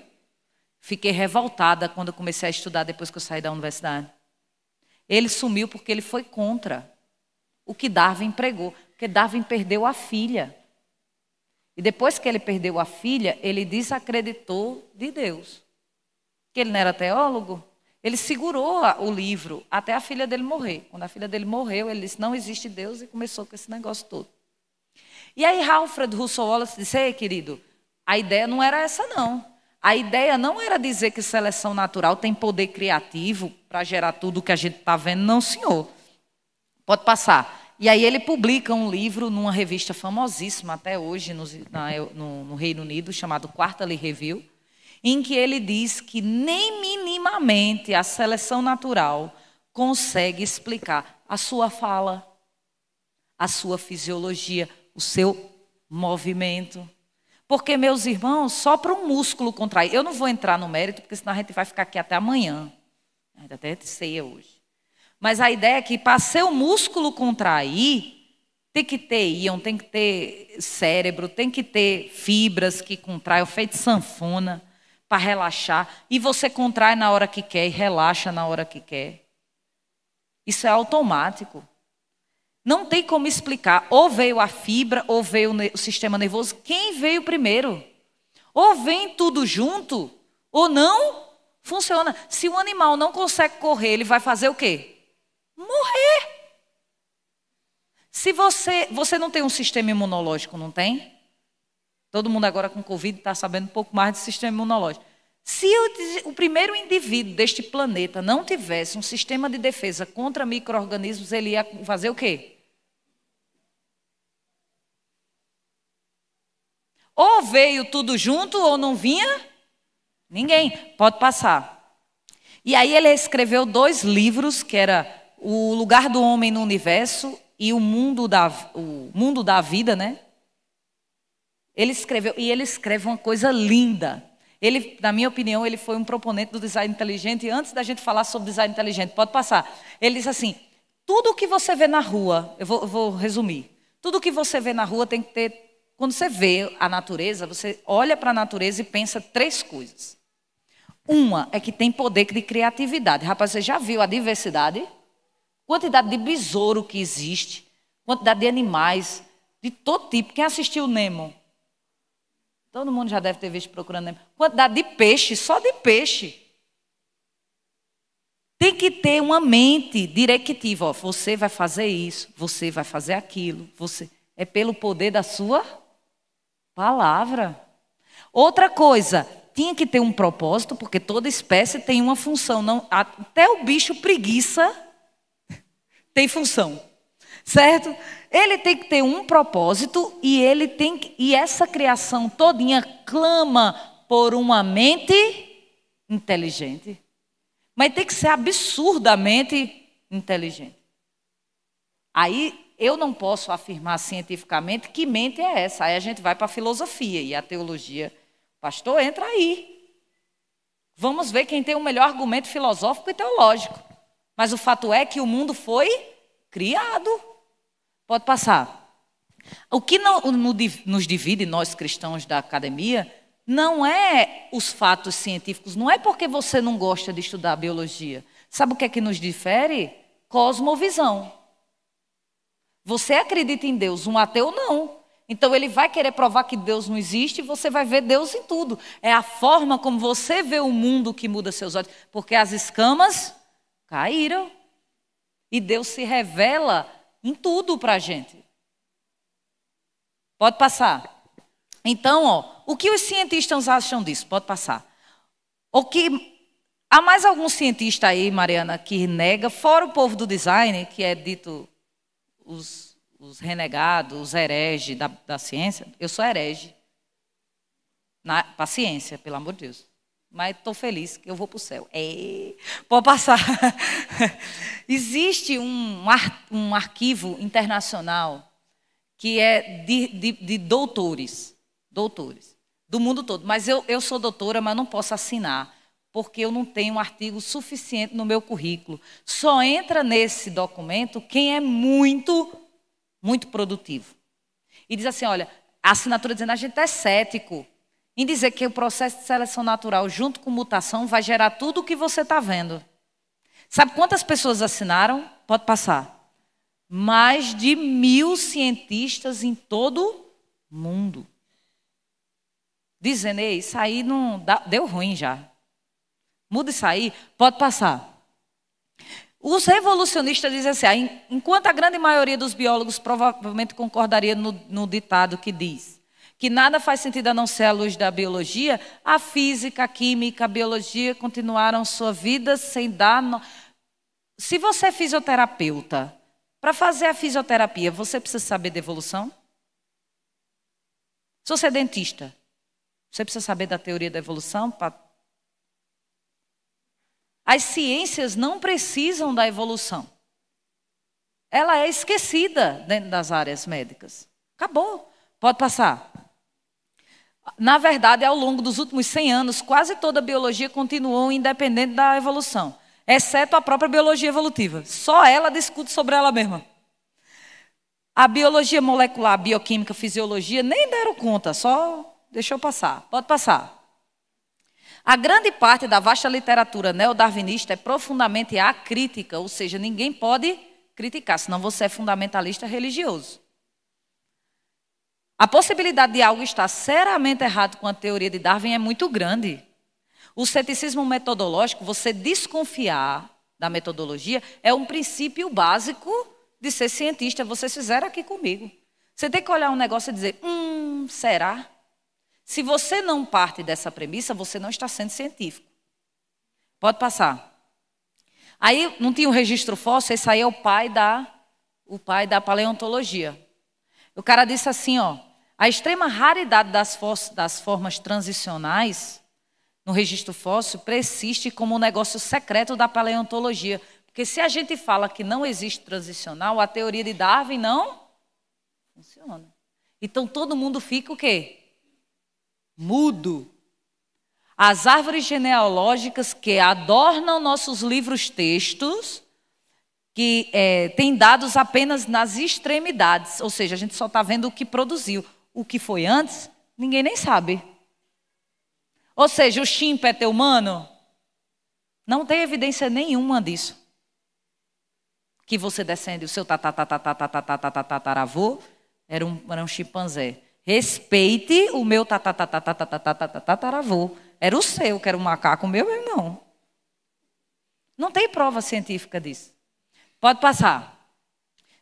Fiquei revoltada quando eu comecei a estudar depois que eu saí da universidade. Ele sumiu porque ele foi contra o que Darwin pregou, porque Darwin perdeu a filha. E depois que ele perdeu a filha, ele desacreditou de Deus. Que ele não era teólogo. Ele segurou o livro até a filha dele morrer. Quando a filha dele morreu, ele disse: Não existe Deus, e começou com esse negócio todo. E aí, Alfred Russell Wallace disse: Ei, querido, a ideia não era essa, não. A ideia não era dizer que seleção natural tem poder criativo para gerar tudo o que a gente está vendo, não, senhor. Pode passar. E aí ele publica um livro numa revista famosíssima até hoje no, na, no, no Reino Unido, chamado Quarterly Review, em que ele diz que nem minimamente a seleção natural consegue explicar a sua fala, a sua fisiologia, o seu movimento. Porque, meus irmãos, só para um músculo contrair. Eu não vou entrar no mérito, porque senão a gente vai ficar aqui até amanhã. Ainda até ceia hoje. Mas a ideia é que para seu músculo contrair, tem que ter íon, tem que ter cérebro, tem que ter fibras que contraem, feito sanfona para relaxar. E você contrai na hora que quer e relaxa na hora que quer. Isso é automático. Não tem como explicar. Ou veio a fibra, ou veio o sistema nervoso. Quem veio primeiro? Ou vem tudo junto, ou não funciona. Se o animal não consegue correr, ele vai fazer o quê? morrer. Se você, você não tem um sistema imunológico, não tem? Todo mundo agora com Covid está sabendo um pouco mais do sistema imunológico. Se o, o primeiro indivíduo deste planeta não tivesse um sistema de defesa contra micro-organismos, ele ia fazer o quê? Ou veio tudo junto ou não vinha? Ninguém. Pode passar. E aí ele escreveu dois livros que era o lugar do homem no universo e o mundo da, o mundo da vida, né? Ele escreveu, e ele escreve uma coisa linda. Ele, na minha opinião, ele foi um proponente do design inteligente. E antes da gente falar sobre design inteligente, pode passar. Ele diz assim: tudo que você vê na rua, eu vou, eu vou resumir. Tudo que você vê na rua tem que ter. Quando você vê a natureza, você olha para a natureza e pensa três coisas. Uma é que tem poder de criatividade. Rapaz, você já viu a diversidade? quantidade de besouro que existe, quantidade de animais, de todo tipo. Quem assistiu Nemo? Todo mundo já deve ter visto procurando Nemo. Quantidade de peixe, só de peixe. Tem que ter uma mente directiva. Ó, você vai fazer isso, você vai fazer aquilo. Você é pelo poder da sua palavra. Outra coisa, tinha que ter um propósito, porque toda espécie tem uma função. Não, até o bicho preguiça tem função, certo? Ele tem que ter um propósito e ele tem que, e essa criação todinha clama por uma mente inteligente. Mas tem que ser absurdamente inteligente. Aí eu não posso afirmar cientificamente que mente é essa. Aí a gente vai para a filosofia e a teologia. Pastor, entra aí. Vamos ver quem tem o melhor argumento filosófico e teológico. Mas o fato é que o mundo foi criado. Pode passar. O que não, nos divide, nós cristãos da academia, não é os fatos científicos, não é porque você não gosta de estudar biologia. Sabe o que é que nos difere? Cosmovisão. Você acredita em Deus, um ateu não. Então ele vai querer provar que Deus não existe e você vai ver Deus em tudo. É a forma como você vê o mundo que muda seus olhos, porque as escamas Caíram. E Deus se revela em tudo para a gente. Pode passar. Então, ó, o que os cientistas acham disso? Pode passar. O que há mais algum cientista aí, Mariana, que nega, fora o povo do design, que é dito os, os renegados, os hereges da, da ciência. Eu sou herege. Na, paciência, pelo amor de Deus mas estou feliz que eu vou para o céu. É, pode passar. Existe um, ar, um arquivo internacional que é de, de, de, doutores, doutores, do mundo todo. Mas eu, eu sou doutora, mas não posso assinar, porque eu não tenho um artigo suficiente no meu currículo. Só entra nesse documento quem é muito, muito produtivo. E diz assim, olha, a assinatura dizendo, a gente é cético, em dizer que o processo de seleção natural, junto com mutação, vai gerar tudo o que você está vendo. Sabe quantas pessoas assinaram? Pode passar. Mais de mil cientistas em todo o mundo. Dizendo, ei, isso aí não dá, deu ruim já. Muda isso aí, pode passar. Os revolucionistas dizem assim: ah, enquanto a grande maioria dos biólogos provavelmente concordaria no, no ditado que diz que nada faz sentido a não ser a luz da biologia, a física, a química, a biologia continuaram sua vida sem dar. No... Se você é fisioterapeuta, para fazer a fisioterapia, você precisa saber de evolução? Se você é dentista, você precisa saber da teoria da evolução as ciências não precisam da evolução. Ela é esquecida dentro das áreas médicas. Acabou. Pode passar. Na verdade, ao longo dos últimos 100 anos, quase toda a biologia continuou independente da evolução, exceto a própria biologia evolutiva. Só ela discute sobre ela mesma. A biologia molecular, bioquímica, fisiologia nem deram conta, só deixou passar. Pode passar. A grande parte da vasta literatura neodarwinista é profundamente acrítica, ou seja, ninguém pode criticar, senão você é fundamentalista religioso. A possibilidade de algo estar seriamente errado com a teoria de Darwin é muito grande. O ceticismo metodológico, você desconfiar da metodologia, é um princípio básico de ser cientista. Vocês fizeram aqui comigo. Você tem que olhar um negócio e dizer: hum, será? Se você não parte dessa premissa, você não está sendo científico. Pode passar. Aí não tinha o um registro fóssil, esse aí é o pai da, o pai da paleontologia. O cara disse assim, ó, a extrema raridade das, das formas transicionais no registro fóssil persiste como um negócio secreto da paleontologia. Porque se a gente fala que não existe transicional, a teoria de Darwin não funciona. Então todo mundo fica o quê? Mudo. As árvores genealógicas que adornam nossos livros textos que é, tem dados apenas nas extremidades, ou seja, a gente só está vendo o que produziu. O que foi antes, ninguém nem sabe. Ou seja, o chimpa humano não tem evidência nenhuma disso. Que você descende, o seu tataravô era um, era um chimpanzé. Respeite o meu tataravô. Era o seu, que era um macaco, o meu, irmão. Não tem prova científica disso. Pode passar.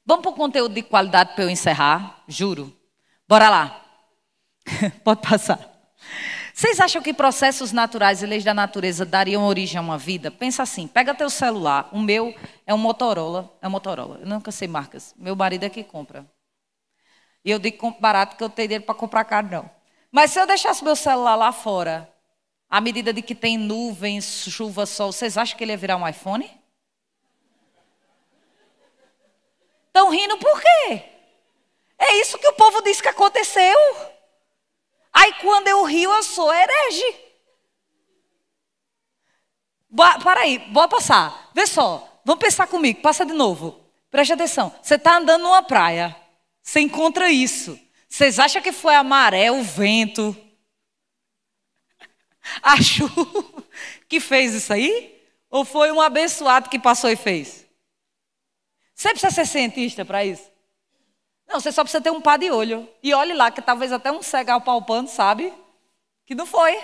Vamos para o conteúdo de qualidade para eu encerrar, juro. Bora lá. Pode passar. Vocês acham que processos naturais e leis da natureza dariam origem a uma vida? Pensa assim, pega teu celular, o meu é um Motorola, é um Motorola, eu nunca sei marcas, meu marido é que compra. E eu digo barato que eu tenho dinheiro para comprar caro não. Mas se eu deixasse meu celular lá fora, à medida de que tem nuvens, chuva, sol, vocês acham que ele ia virar um iPhone? Estão rindo por quê? É isso que o povo diz que aconteceu. Aí quando eu rio, eu sou herege. Boa, para aí, bora passar. Vê só, vamos pensar comigo, passa de novo. Preste atenção. Você está andando numa praia, você encontra isso. Vocês acham que foi a maré, o vento, a chuva que fez isso aí? Ou foi um abençoado que passou e fez? Você precisa ser cientista para isso? Não, você só precisa ter um par de olho. E olhe lá, que talvez até um cegal palpando, sabe? Que não foi.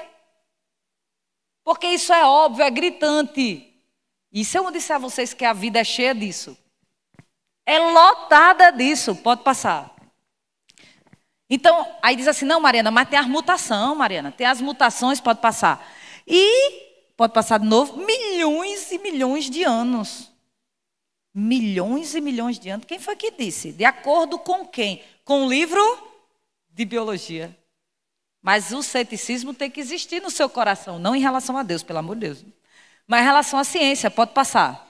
Porque isso é óbvio, é gritante. E se eu disser a vocês que a vida é cheia disso? É lotada disso. Pode passar. Então, aí diz assim: não, Mariana, mas tem as mutações, Mariana. Tem as mutações, pode passar. E, pode passar de novo, milhões e milhões de anos milhões e milhões de anos. Quem foi que disse? De acordo com quem? Com o livro de biologia. Mas o ceticismo tem que existir no seu coração, não em relação a Deus, pelo amor de Deus. Mas em relação à ciência, pode passar.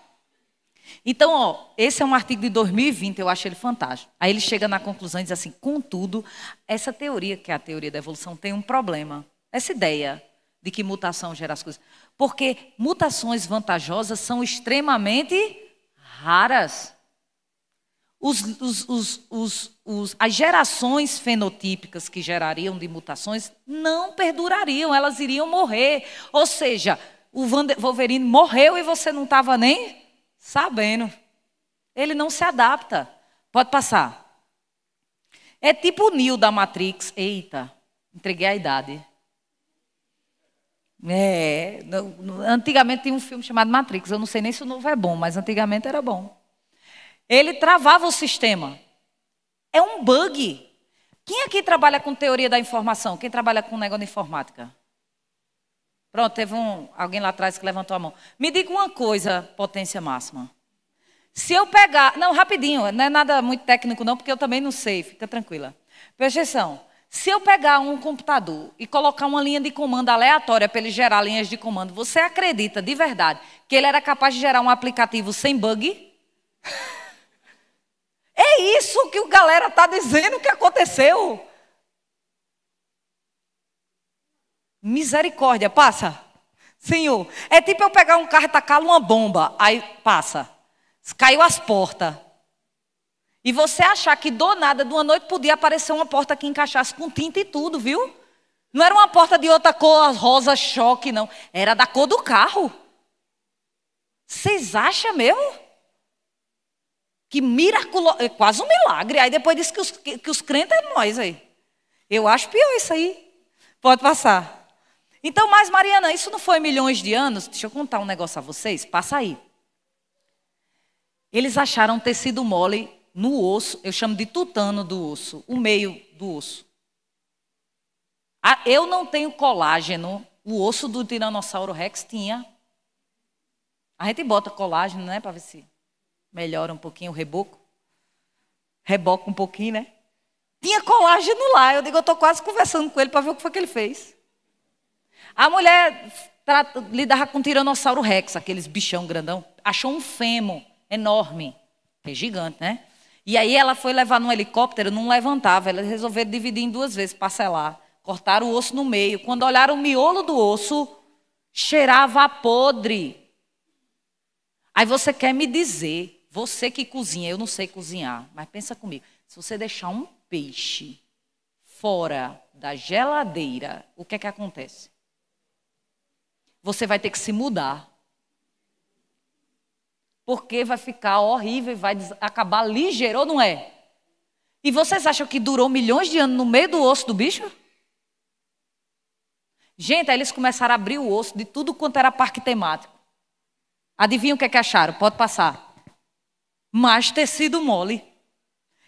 Então, ó, esse é um artigo de 2020, eu acho ele fantástico. Aí ele chega na conclusão e diz assim: contudo, essa teoria, que é a teoria da evolução, tem um problema. Essa ideia de que mutação gera as coisas. Porque mutações vantajosas são extremamente raras. Os, os, os, as gerações fenotípicas que gerariam de mutações não perdurariam, elas iriam morrer. Ou seja, o Wolverine morreu e você não estava nem sabendo. Ele não se adapta. Pode passar. É tipo o Neo da Matrix. Eita, entreguei a idade. É, antigamente tinha um filme chamado Matrix. Eu não sei nem se o novo é bom, mas antigamente era bom. Ele travava o sistema. É um bug. Quem aqui trabalha com teoria da informação? Quem trabalha com negócio de informática? Pronto, teve um, alguém lá atrás que levantou a mão. Me diga uma coisa, potência máxima. Se eu pegar. Não, rapidinho, não é nada muito técnico, não, porque eu também não sei, fica tranquila. Presta atenção. Se eu pegar um computador e colocar uma linha de comando aleatória para ele gerar linhas de comando, você acredita de verdade que ele era capaz de gerar um aplicativo sem bug? É isso que o galera está dizendo que aconteceu. Misericórdia, passa. Senhor, é tipo eu pegar um carro e tacar uma bomba, aí passa. Caiu as portas. E você achar que do nada, de uma noite, podia aparecer uma porta que encaixasse com tinta e tudo, viu? Não era uma porta de outra cor, rosa choque, não. Era da cor do carro. Vocês acham mesmo? Que miraculoso. É quase um milagre. Aí depois disse que os, que, que os crentes é nós aí. Eu acho pior isso aí. Pode passar. Então, mas Mariana, isso não foi milhões de anos? Deixa eu contar um negócio a vocês. Passa aí. Eles acharam tecido mole no osso, eu chamo de tutano do osso, o meio do osso. Ah, eu não tenho colágeno, o osso do Tiranossauro Rex tinha. A gente bota colágeno, né, para ver se melhora um pouquinho o reboco. Reboca um pouquinho, né? Tinha colágeno lá. Eu digo, eu estou quase conversando com ele para ver o que foi que ele fez. A mulher trata, lidava com o Tiranossauro Rex, aqueles bichão grandão. Achou um fêmur enorme. É gigante, né? E aí ela foi levar num helicóptero, não levantava. Ela resolveu dividir em duas vezes, parcelar. Cortaram o osso no meio. Quando olharam o miolo do osso, cheirava a podre. Aí você quer me dizer, você que cozinha, eu não sei cozinhar, mas pensa comigo, se você deixar um peixe fora da geladeira, o que é que acontece? Você vai ter que se mudar porque vai ficar horrível e vai acabar ligeiro, ou não é? E vocês acham que durou milhões de anos no meio do osso do bicho? Gente, aí eles começaram a abrir o osso de tudo quanto era parque temático. Adivinha o que, é que acharam? Pode passar. Mais tecido mole.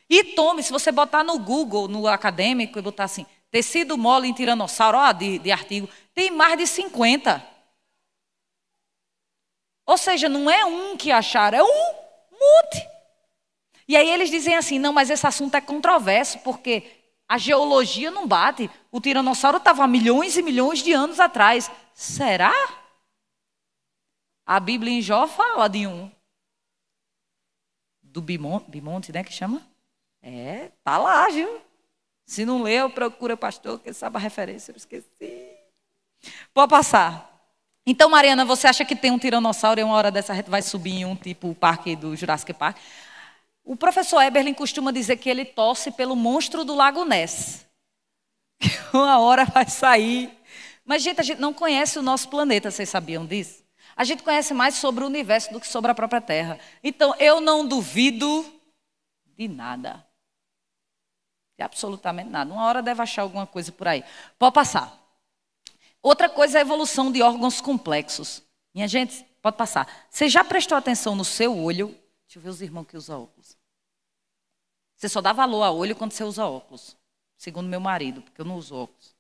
E tome, se você botar no Google, no acadêmico, e botar assim, tecido mole em tiranossauro, ó, de, de artigo, tem mais de 50. Ou seja, não é um que acharam, é um monte. E aí eles dizem assim: não, mas esse assunto é controverso, porque a geologia não bate. O tiranossauro estava milhões e milhões de anos atrás. Será? A Bíblia em Jó fala de um. Do Bimonte, Bimonte né? Que chama? É, tá lá, viu? Se não leu, procura pastor, que sabe a referência, eu esqueci. Pode passar. Então, Mariana, você acha que tem um tiranossauro e uma hora dessa vai subir em um tipo o parque do Jurassic Park? O professor Eberlin costuma dizer que ele torce pelo monstro do Lago Ness. Uma hora vai sair. Mas, gente, a gente não conhece o nosso planeta, vocês sabiam disso? A gente conhece mais sobre o universo do que sobre a própria Terra. Então, eu não duvido de nada. De absolutamente nada. Uma hora deve achar alguma coisa por aí. Pode passar. Outra coisa é a evolução de órgãos complexos. Minha gente, pode passar. Você já prestou atenção no seu olho? Deixa eu ver os irmãos que usam óculos. Você só dá valor a olho quando você usa óculos, segundo meu marido, porque eu não uso óculos.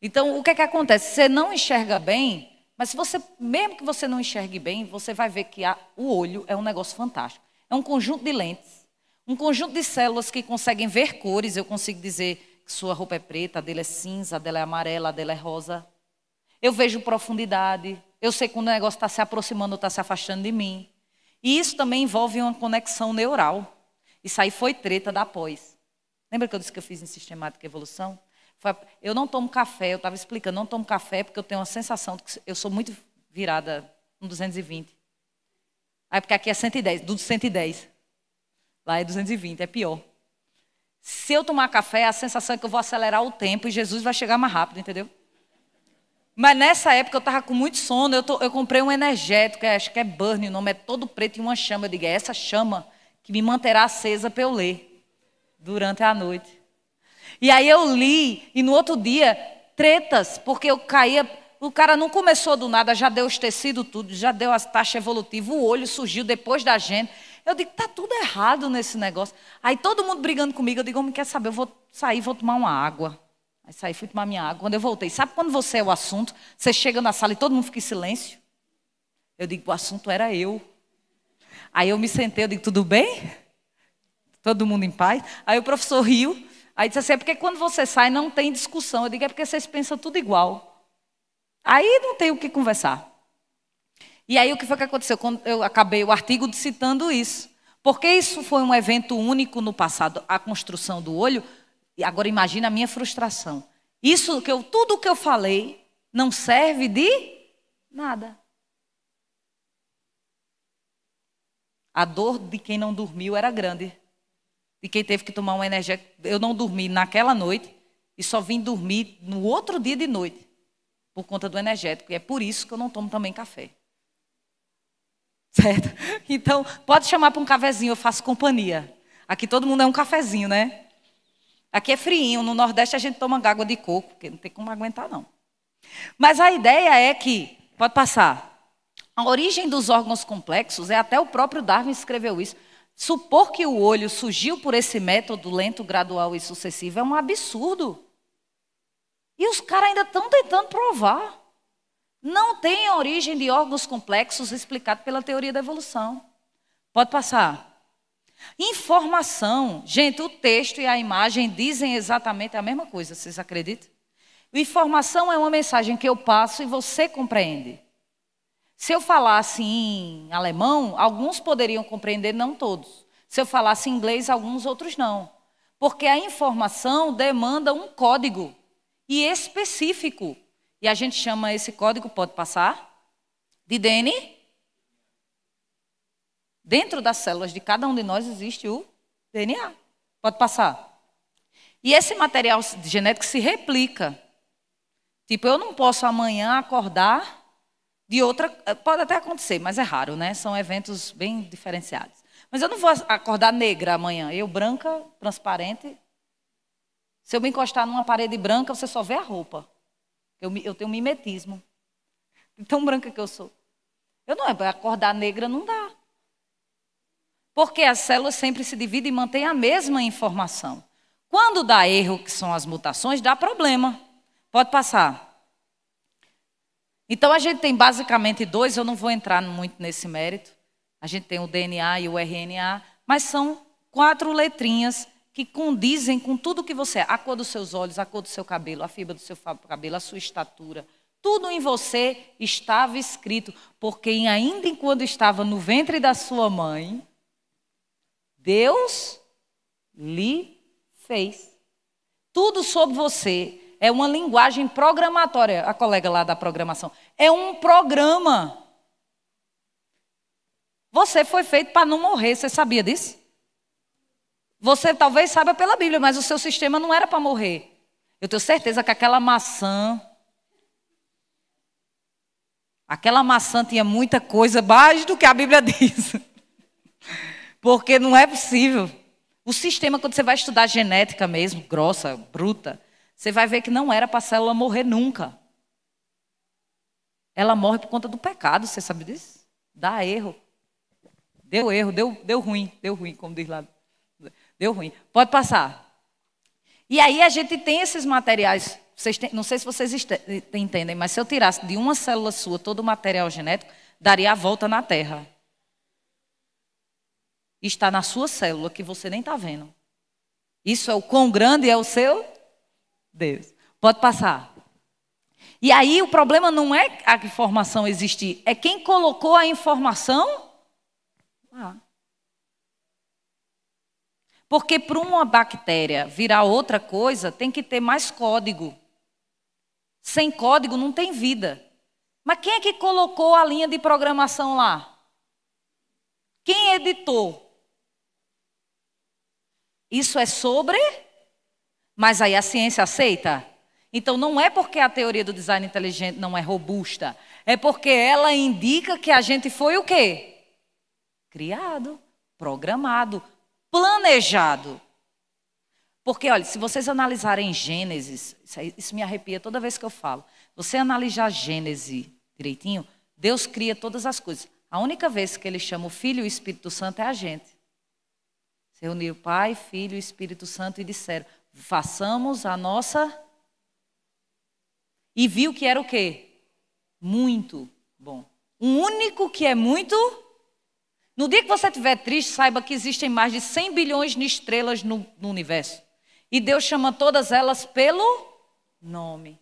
Então, o que é que acontece? Você não enxerga bem, mas se você, mesmo que você não enxergue bem, você vai ver que a, o olho é um negócio fantástico. É um conjunto de lentes, um conjunto de células que conseguem ver cores. Eu consigo dizer sua roupa é preta, a dele é cinza, a dela é amarela, a dela é rosa. Eu vejo profundidade. Eu sei quando o negócio está se aproximando ou está se afastando de mim. E isso também envolve uma conexão neural. Isso aí foi treta da pós. Lembra que eu disse que eu fiz em sistemática evolução? Eu não tomo café, eu estava explicando, não tomo café porque eu tenho uma sensação de que eu sou muito virada no 220. Aí porque aqui é 110, do 110. Lá é 220, é pior. Se eu tomar café, a sensação é que eu vou acelerar o tempo e Jesus vai chegar mais rápido, entendeu? Mas nessa época eu estava com muito sono, eu, tô, eu, comprei um energético, é, acho que é Burn, o nome é todo preto e uma chama. Eu digo, é essa chama que me manterá acesa para eu ler durante a noite. E aí eu li, e no outro dia, tretas, porque eu caía. O cara não começou do nada, já deu os tecidos tudo, já deu a taxa evolutiva, o olho surgiu depois da gente. Eu digo, tá tudo errado nesse negócio. Aí todo mundo brigando comigo, eu digo, homem, quer saber, eu vou sair, vou tomar uma água. Aí saí, fui tomar minha água. Quando eu voltei, sabe quando você é o assunto? Você chega na sala e todo mundo fica em silêncio? Eu digo, o assunto era eu. Aí eu me sentei, eu digo, tudo bem? Todo mundo em paz. Aí o professor riu. Aí disse assim, é porque quando você sai não tem discussão. Eu digo, é porque vocês pensam tudo igual. Aí não tem o que conversar. E aí o que foi que aconteceu? Quando eu acabei o artigo citando isso. Porque isso foi um evento único no passado, a construção do olho. E agora imagina a minha frustração. Isso que eu, tudo que eu falei não serve de nada. A dor de quem não dormiu era grande. De quem teve que tomar uma energia. Eu não dormi naquela noite e só vim dormir no outro dia de noite por conta do energético. E é por isso que eu não tomo também café. Certo? Então, pode chamar para um cafezinho, eu faço companhia. Aqui todo mundo é um cafezinho, né? Aqui é friinho, no Nordeste a gente toma água de coco, porque não tem como aguentar, não. Mas a ideia é que, pode passar, a origem dos órgãos complexos é até o próprio Darwin escreveu isso. Supor que o olho surgiu por esse método lento, gradual e sucessivo é um absurdo. E os caras ainda estão tentando provar não tem a origem de órgãos complexos explicado pela teoria da evolução. Pode passar. Informação. Gente, o texto e a imagem dizem exatamente a mesma coisa, vocês acreditam? Informação é uma mensagem que eu passo e você compreende. Se eu falasse em alemão, alguns poderiam compreender, não todos. Se eu falasse em inglês, alguns outros não. Porque a informação demanda um código e específico e a gente chama esse código, pode passar, de DNA. Dentro das células de cada um de nós existe o DNA. Pode passar. E esse material genético se replica. Tipo, eu não posso amanhã acordar de outra. Eh, pode até acontecer, mas é raro, né? São eventos bem diferenciados. Mas eu não vou acordar negra amanhã. Eu, branca, transparente. Se eu me encostar numa parede branca, você só vê a roupa. Eu, eu tenho mimetismo. tão branca que eu sou. Eu não, é acordar negra não dá. Porque as células sempre se dividem e mantêm a mesma informação. Quando dá erro, que são as mutações, dá problema. Pode passar. Então a gente tem basicamente dois, eu não vou entrar muito nesse mérito. A gente tem o DNA e o RNA, mas são quatro letrinhas que condizem com tudo que você é. A cor dos seus olhos, a cor do seu cabelo, a fibra do seu cabelo, a sua estatura. Tudo em você estava escrito, porque ainda enquanto estava no ventre da sua mãe, Deus lhe fez. Tudo sobre você é uma linguagem programatória. A colega lá da programação. É um programa. Você foi feito para não morrer, você sabia disso? Você talvez saiba pela Bíblia, mas o seu sistema não era para morrer. Eu tenho certeza que aquela maçã. Aquela maçã tinha muita coisa mais do que a Bíblia diz. Porque não é possível. O sistema, quando você vai estudar genética mesmo, grossa, bruta, você vai ver que não era para a célula morrer nunca. Ela morre por conta do pecado, você sabe disso? Dá erro. Deu erro, deu, deu ruim, deu ruim, como diz lá Deu ruim. Pode passar. E aí a gente tem esses materiais. Têm, não sei se vocês entendem, mas se eu tirasse de uma célula sua todo o material genético, daria a volta na Terra. Está na sua célula que você nem está vendo. Isso é o quão grande é o seu Deus. Pode passar. E aí o problema não é a informação existir, é quem colocou a informação lá. Ah. Porque para uma bactéria virar outra coisa, tem que ter mais código. Sem código não tem vida. Mas quem é que colocou a linha de programação lá? Quem editou? Isso é sobre, mas aí a ciência aceita? Então não é porque a teoria do design inteligente não é robusta, é porque ela indica que a gente foi o quê? Criado, programado, planejado. Porque, olha, se vocês analisarem Gênesis, isso, isso me arrepia toda vez que eu falo. Você analisar Gênesis direitinho, Deus cria todas as coisas. A única vez que ele chama o Filho e o Espírito Santo é a gente. Se reuniram Pai, Filho e Espírito Santo e disseram: façamos a nossa. E viu que era o quê? Muito bom. Um único que é muito no dia que você estiver triste, saiba que existem mais de 100 bilhões de estrelas no, no universo. E Deus chama todas elas pelo nome.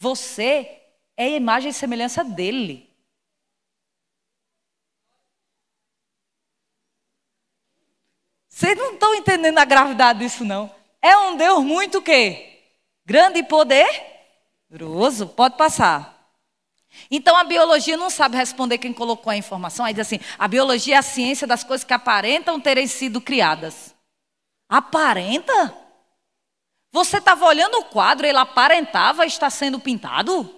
Você é a imagem e semelhança dele. Vocês não estão entendendo a gravidade disso, não. É um Deus muito o quê? Grande e poderoso. Pode passar. Então a biologia não sabe responder quem colocou a informação. Aí diz assim: a biologia é a ciência das coisas que aparentam terem sido criadas. Aparenta? Você estava olhando o quadro, ele aparentava estar sendo pintado?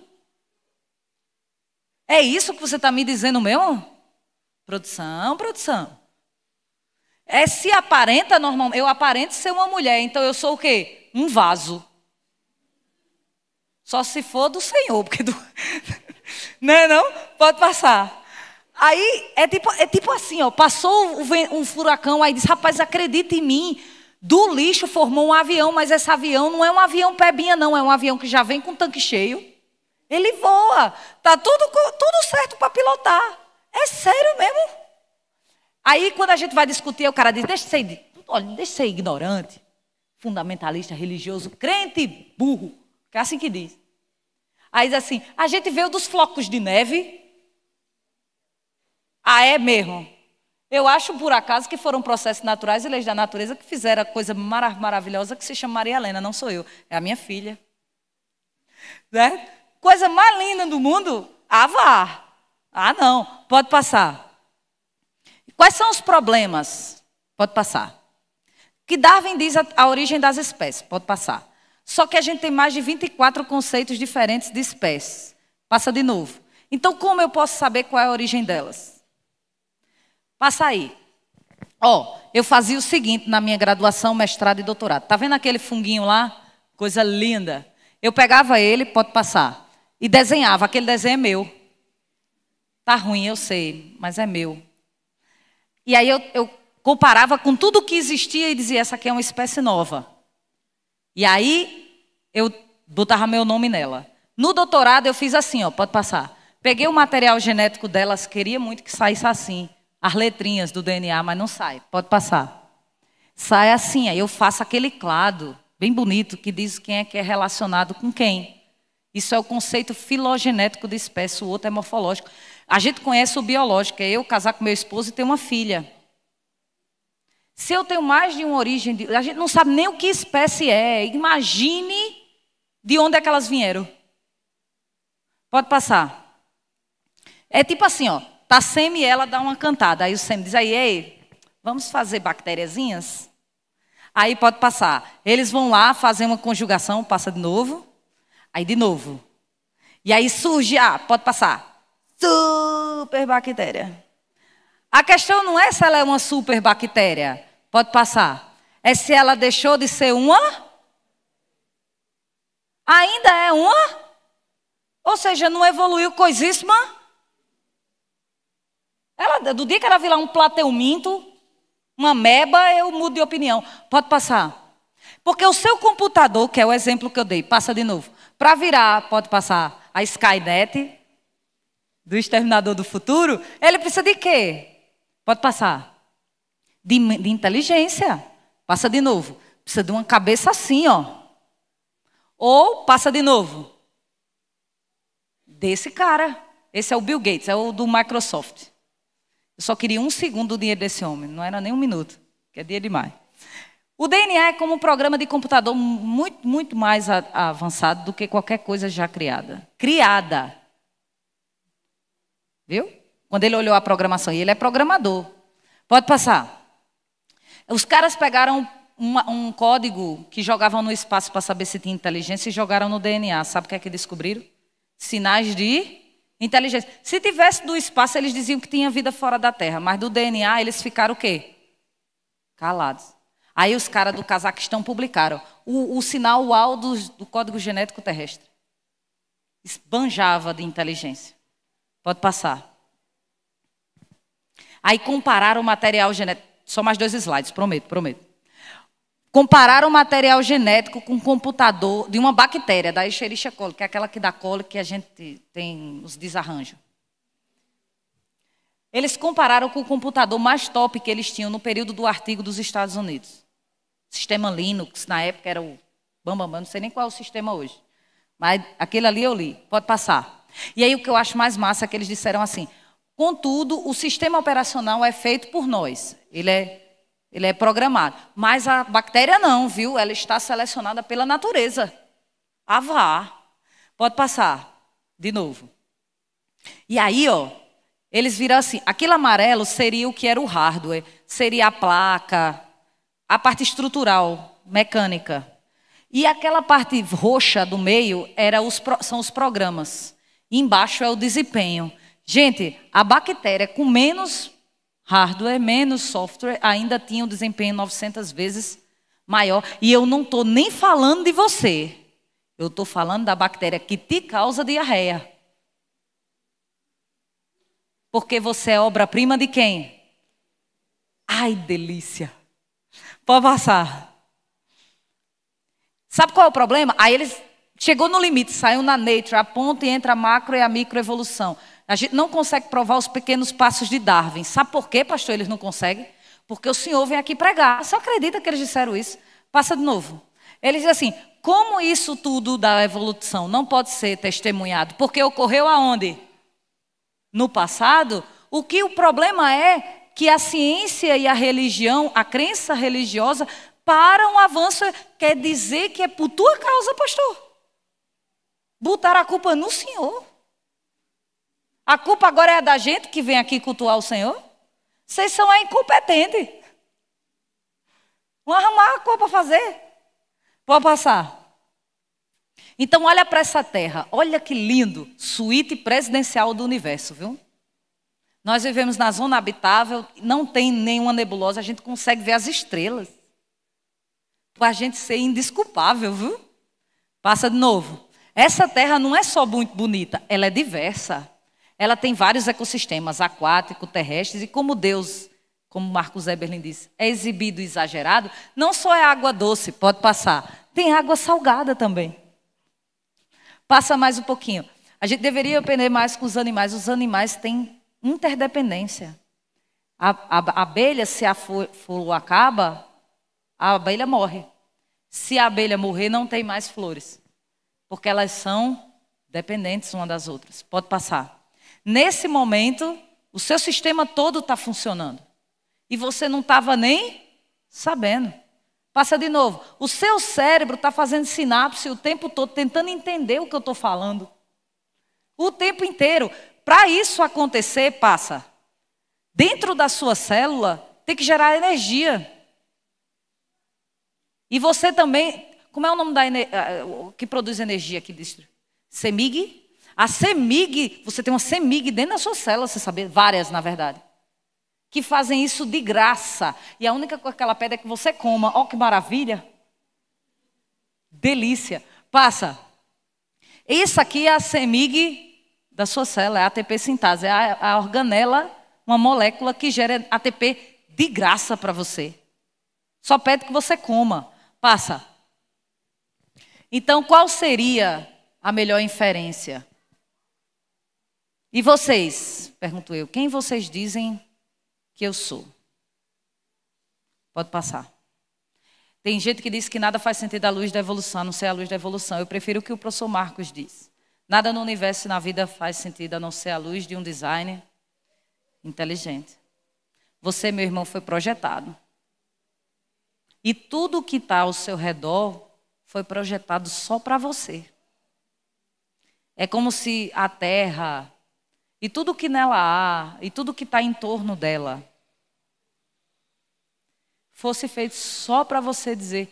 É isso que você está me dizendo mesmo? Produção, produção. É se aparenta normalmente. Eu aparento ser uma mulher, então eu sou o quê? Um vaso. Só se for do Senhor, porque do. Né não, não? Pode passar. Aí é tipo, é tipo assim, ó, passou um furacão, aí diz, rapaz, acredita em mim. Do lixo formou um avião, mas esse avião não é um avião pebinha, não, é um avião que já vem com tanque cheio. Ele voa, tá tudo, tudo certo para pilotar. É sério mesmo? Aí quando a gente vai discutir, o cara diz, deixa de ser, olha, deixa ser ignorante, fundamentalista, religioso, crente burro. Que é assim que diz. Aí diz assim: a gente veio dos flocos de neve. Ah, é mesmo? Eu acho, por acaso, que foram processos naturais e leis da natureza que fizeram a coisa maravilhosa que se chama Maria Helena, não sou eu, é a minha filha. Né? Coisa mais linda do mundo? Ah, vá. Ah, não, pode passar. Quais são os problemas? Pode passar. Que Darwin diz a, a origem das espécies? Pode passar. Só que a gente tem mais de 24 conceitos diferentes de espécies. Passa de novo. Então, como eu posso saber qual é a origem delas? Passa aí. Ó, oh, eu fazia o seguinte na minha graduação, mestrado e doutorado. Tá vendo aquele funguinho lá? Coisa linda. Eu pegava ele, pode passar, e desenhava. Aquele desenho é meu. Tá ruim, eu sei, mas é meu. E aí eu, eu comparava com tudo que existia e dizia: essa aqui é uma espécie nova. E aí eu botava meu nome nela. No doutorado eu fiz assim, ó, pode passar. Peguei o material genético delas, queria muito que saísse assim, as letrinhas do DNA, mas não sai. Pode passar. Sai assim, aí eu faço aquele clado bem bonito que diz quem é que é relacionado com quem. Isso é o conceito filogenético de espécie, o outro é morfológico. A gente conhece o biológico, é eu casar com meu esposo e ter uma filha. Se eu tenho mais de uma origem, a gente não sabe nem o que espécie é. Imagine de onde é que elas vieram? Pode passar. É tipo assim, ó. Tá Semi e ela dá uma cantada. Aí o Semi diz aí, ei, vamos fazer bactériazinhas? Aí pode passar. Eles vão lá fazer uma conjugação, passa de novo. Aí de novo. E aí surge, ah, pode passar. Super bactéria. A questão não é se ela é uma super bactéria. Pode passar. É se ela deixou de ser uma ainda é uma? Ou seja, não evoluiu coisíssima? Ela, do dia que ela virar um plateuminto, uma meba, eu mudo de opinião. Pode passar. Porque o seu computador, que é o exemplo que eu dei, passa de novo. Para virar, pode passar a Skynet do Exterminador do Futuro, ele precisa de quê? Pode passar. De, de inteligência. Passa de novo. Precisa de uma cabeça assim, ó ou passa de novo. Desse cara. Esse é o Bill Gates, é o do Microsoft. Eu só queria um segundo do dinheiro desse homem, não era nem um minuto, que é dinheiro demais. O DNA é como um programa de computador muito, muito mais avançado do que qualquer coisa já criada. Criada. Viu? Quando ele olhou a programação, e ele é programador. Pode passar. Os caras pegaram uma, um código que jogavam no espaço para saber se tinha inteligência e jogaram no DNA. Sabe o que é que descobriram? Sinais de inteligência. Se tivesse do espaço, eles diziam que tinha vida fora da Terra, mas do DNA eles ficaram o quê? Calados. Aí os caras do Cazaquistão publicaram o, o sinal UAU do, do código genético terrestre. Esbanjava de inteligência. Pode passar. Aí compararam o material genético. Só mais dois slides, prometo, prometo. Compararam o material genético com o computador de uma bactéria, da Escherichia coli, que é aquela que dá cólica que a gente tem os desarranjos. Eles compararam com o computador mais top que eles tinham no período do artigo dos Estados Unidos. Sistema Linux, na época era o bambambam, bam, bam, não sei nem qual é o sistema hoje. Mas aquele ali eu li, pode passar. E aí o que eu acho mais massa é que eles disseram assim: contudo, o sistema operacional é feito por nós. Ele é ele é programado. Mas a bactéria não, viu? Ela está selecionada pela natureza. A vá. Pode passar. De novo. E aí, ó, eles viram assim: aquilo amarelo seria o que era o hardware, seria a placa, a parte estrutural, mecânica. E aquela parte roxa do meio era os, são os programas. embaixo é o desempenho. Gente, a bactéria com menos hardware menos software ainda tinha um desempenho 900 vezes maior. E eu não estou nem falando de você. Eu estou falando da bactéria que te causa diarreia. Porque você é obra-prima de quem? Ai, delícia. Pode passar. Sabe qual é o problema? Aí eles chegou no limite, saiu na nature, a ponta e entra a macro e a microevolução. A gente não consegue provar os pequenos passos de Darwin. Sabe por quê, pastor? Eles não conseguem? Porque o senhor vem aqui pregar. Você acredita que eles disseram isso? Passa de novo. Ele diz assim: como isso tudo da evolução não pode ser testemunhado? Porque ocorreu aonde? No passado. O que o problema é que a ciência e a religião, a crença religiosa, para um avanço. Quer dizer que é por tua causa, pastor. Botar a culpa no senhor. A culpa agora é a da gente que vem aqui cultuar o Senhor? Vocês são incompetentes. Vão arrumar a culpa para fazer. Pode passar. Então, olha para essa terra. Olha que lindo. Suíte presidencial do universo, viu? Nós vivemos na zona habitável, não tem nenhuma nebulosa, a gente consegue ver as estrelas. Para a gente ser indesculpável, viu? Passa de novo. Essa terra não é só muito bonita, ela é diversa ela tem vários ecossistemas, aquático, terrestres, e como Deus, como Marcos Eberlin disse, é exibido e exagerado, não só é água doce, pode passar, tem água salgada também. Passa mais um pouquinho. A gente deveria aprender mais com os animais. Os animais têm interdependência. A, a, a abelha, se a flor acaba, a abelha morre. Se a abelha morrer, não tem mais flores. Porque elas são dependentes uma das outras. Pode passar. Nesse momento, o seu sistema todo está funcionando. E você não estava nem sabendo. Passa de novo. O seu cérebro está fazendo sinapse o tempo todo, tentando entender o que eu estou falando. O tempo inteiro. Para isso acontecer, passa. Dentro da sua célula, tem que gerar energia. E você também. Como é o nome da eh, que produz energia aqui, Semig? Semig? A CEMIG, você tem uma CEMIG dentro da sua célula, você sabe Várias, na verdade. Que fazem isso de graça. E a única coisa que ela pede é que você coma. Ó, oh, que maravilha! Delícia. Passa. Isso aqui é a CEMIG da sua célula, é a ATP sintase, é a organela, uma molécula que gera ATP de graça para você. Só pede que você coma. Passa. Então, qual seria a melhor inferência? E vocês? Pergunto eu. Quem vocês dizem que eu sou? Pode passar. Tem gente que diz que nada faz sentido a luz da evolução, não ser a luz da evolução. Eu prefiro o que o professor Marcos diz. Nada no universo e na vida faz sentido a não ser a luz de um designer inteligente. Você, meu irmão, foi projetado. E tudo o que está ao seu redor foi projetado só para você. É como se a terra, e tudo que nela há, e tudo que está em torno dela, fosse feito só para você dizer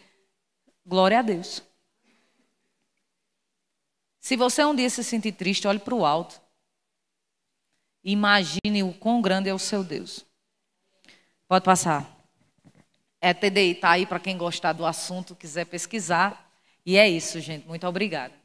glória a Deus. Se você um dia se sentir triste, olhe para o alto. Imagine o quão grande é o seu Deus. Pode passar. É TDI, está aí para quem gostar do assunto, quiser pesquisar. E é isso, gente. Muito obrigada.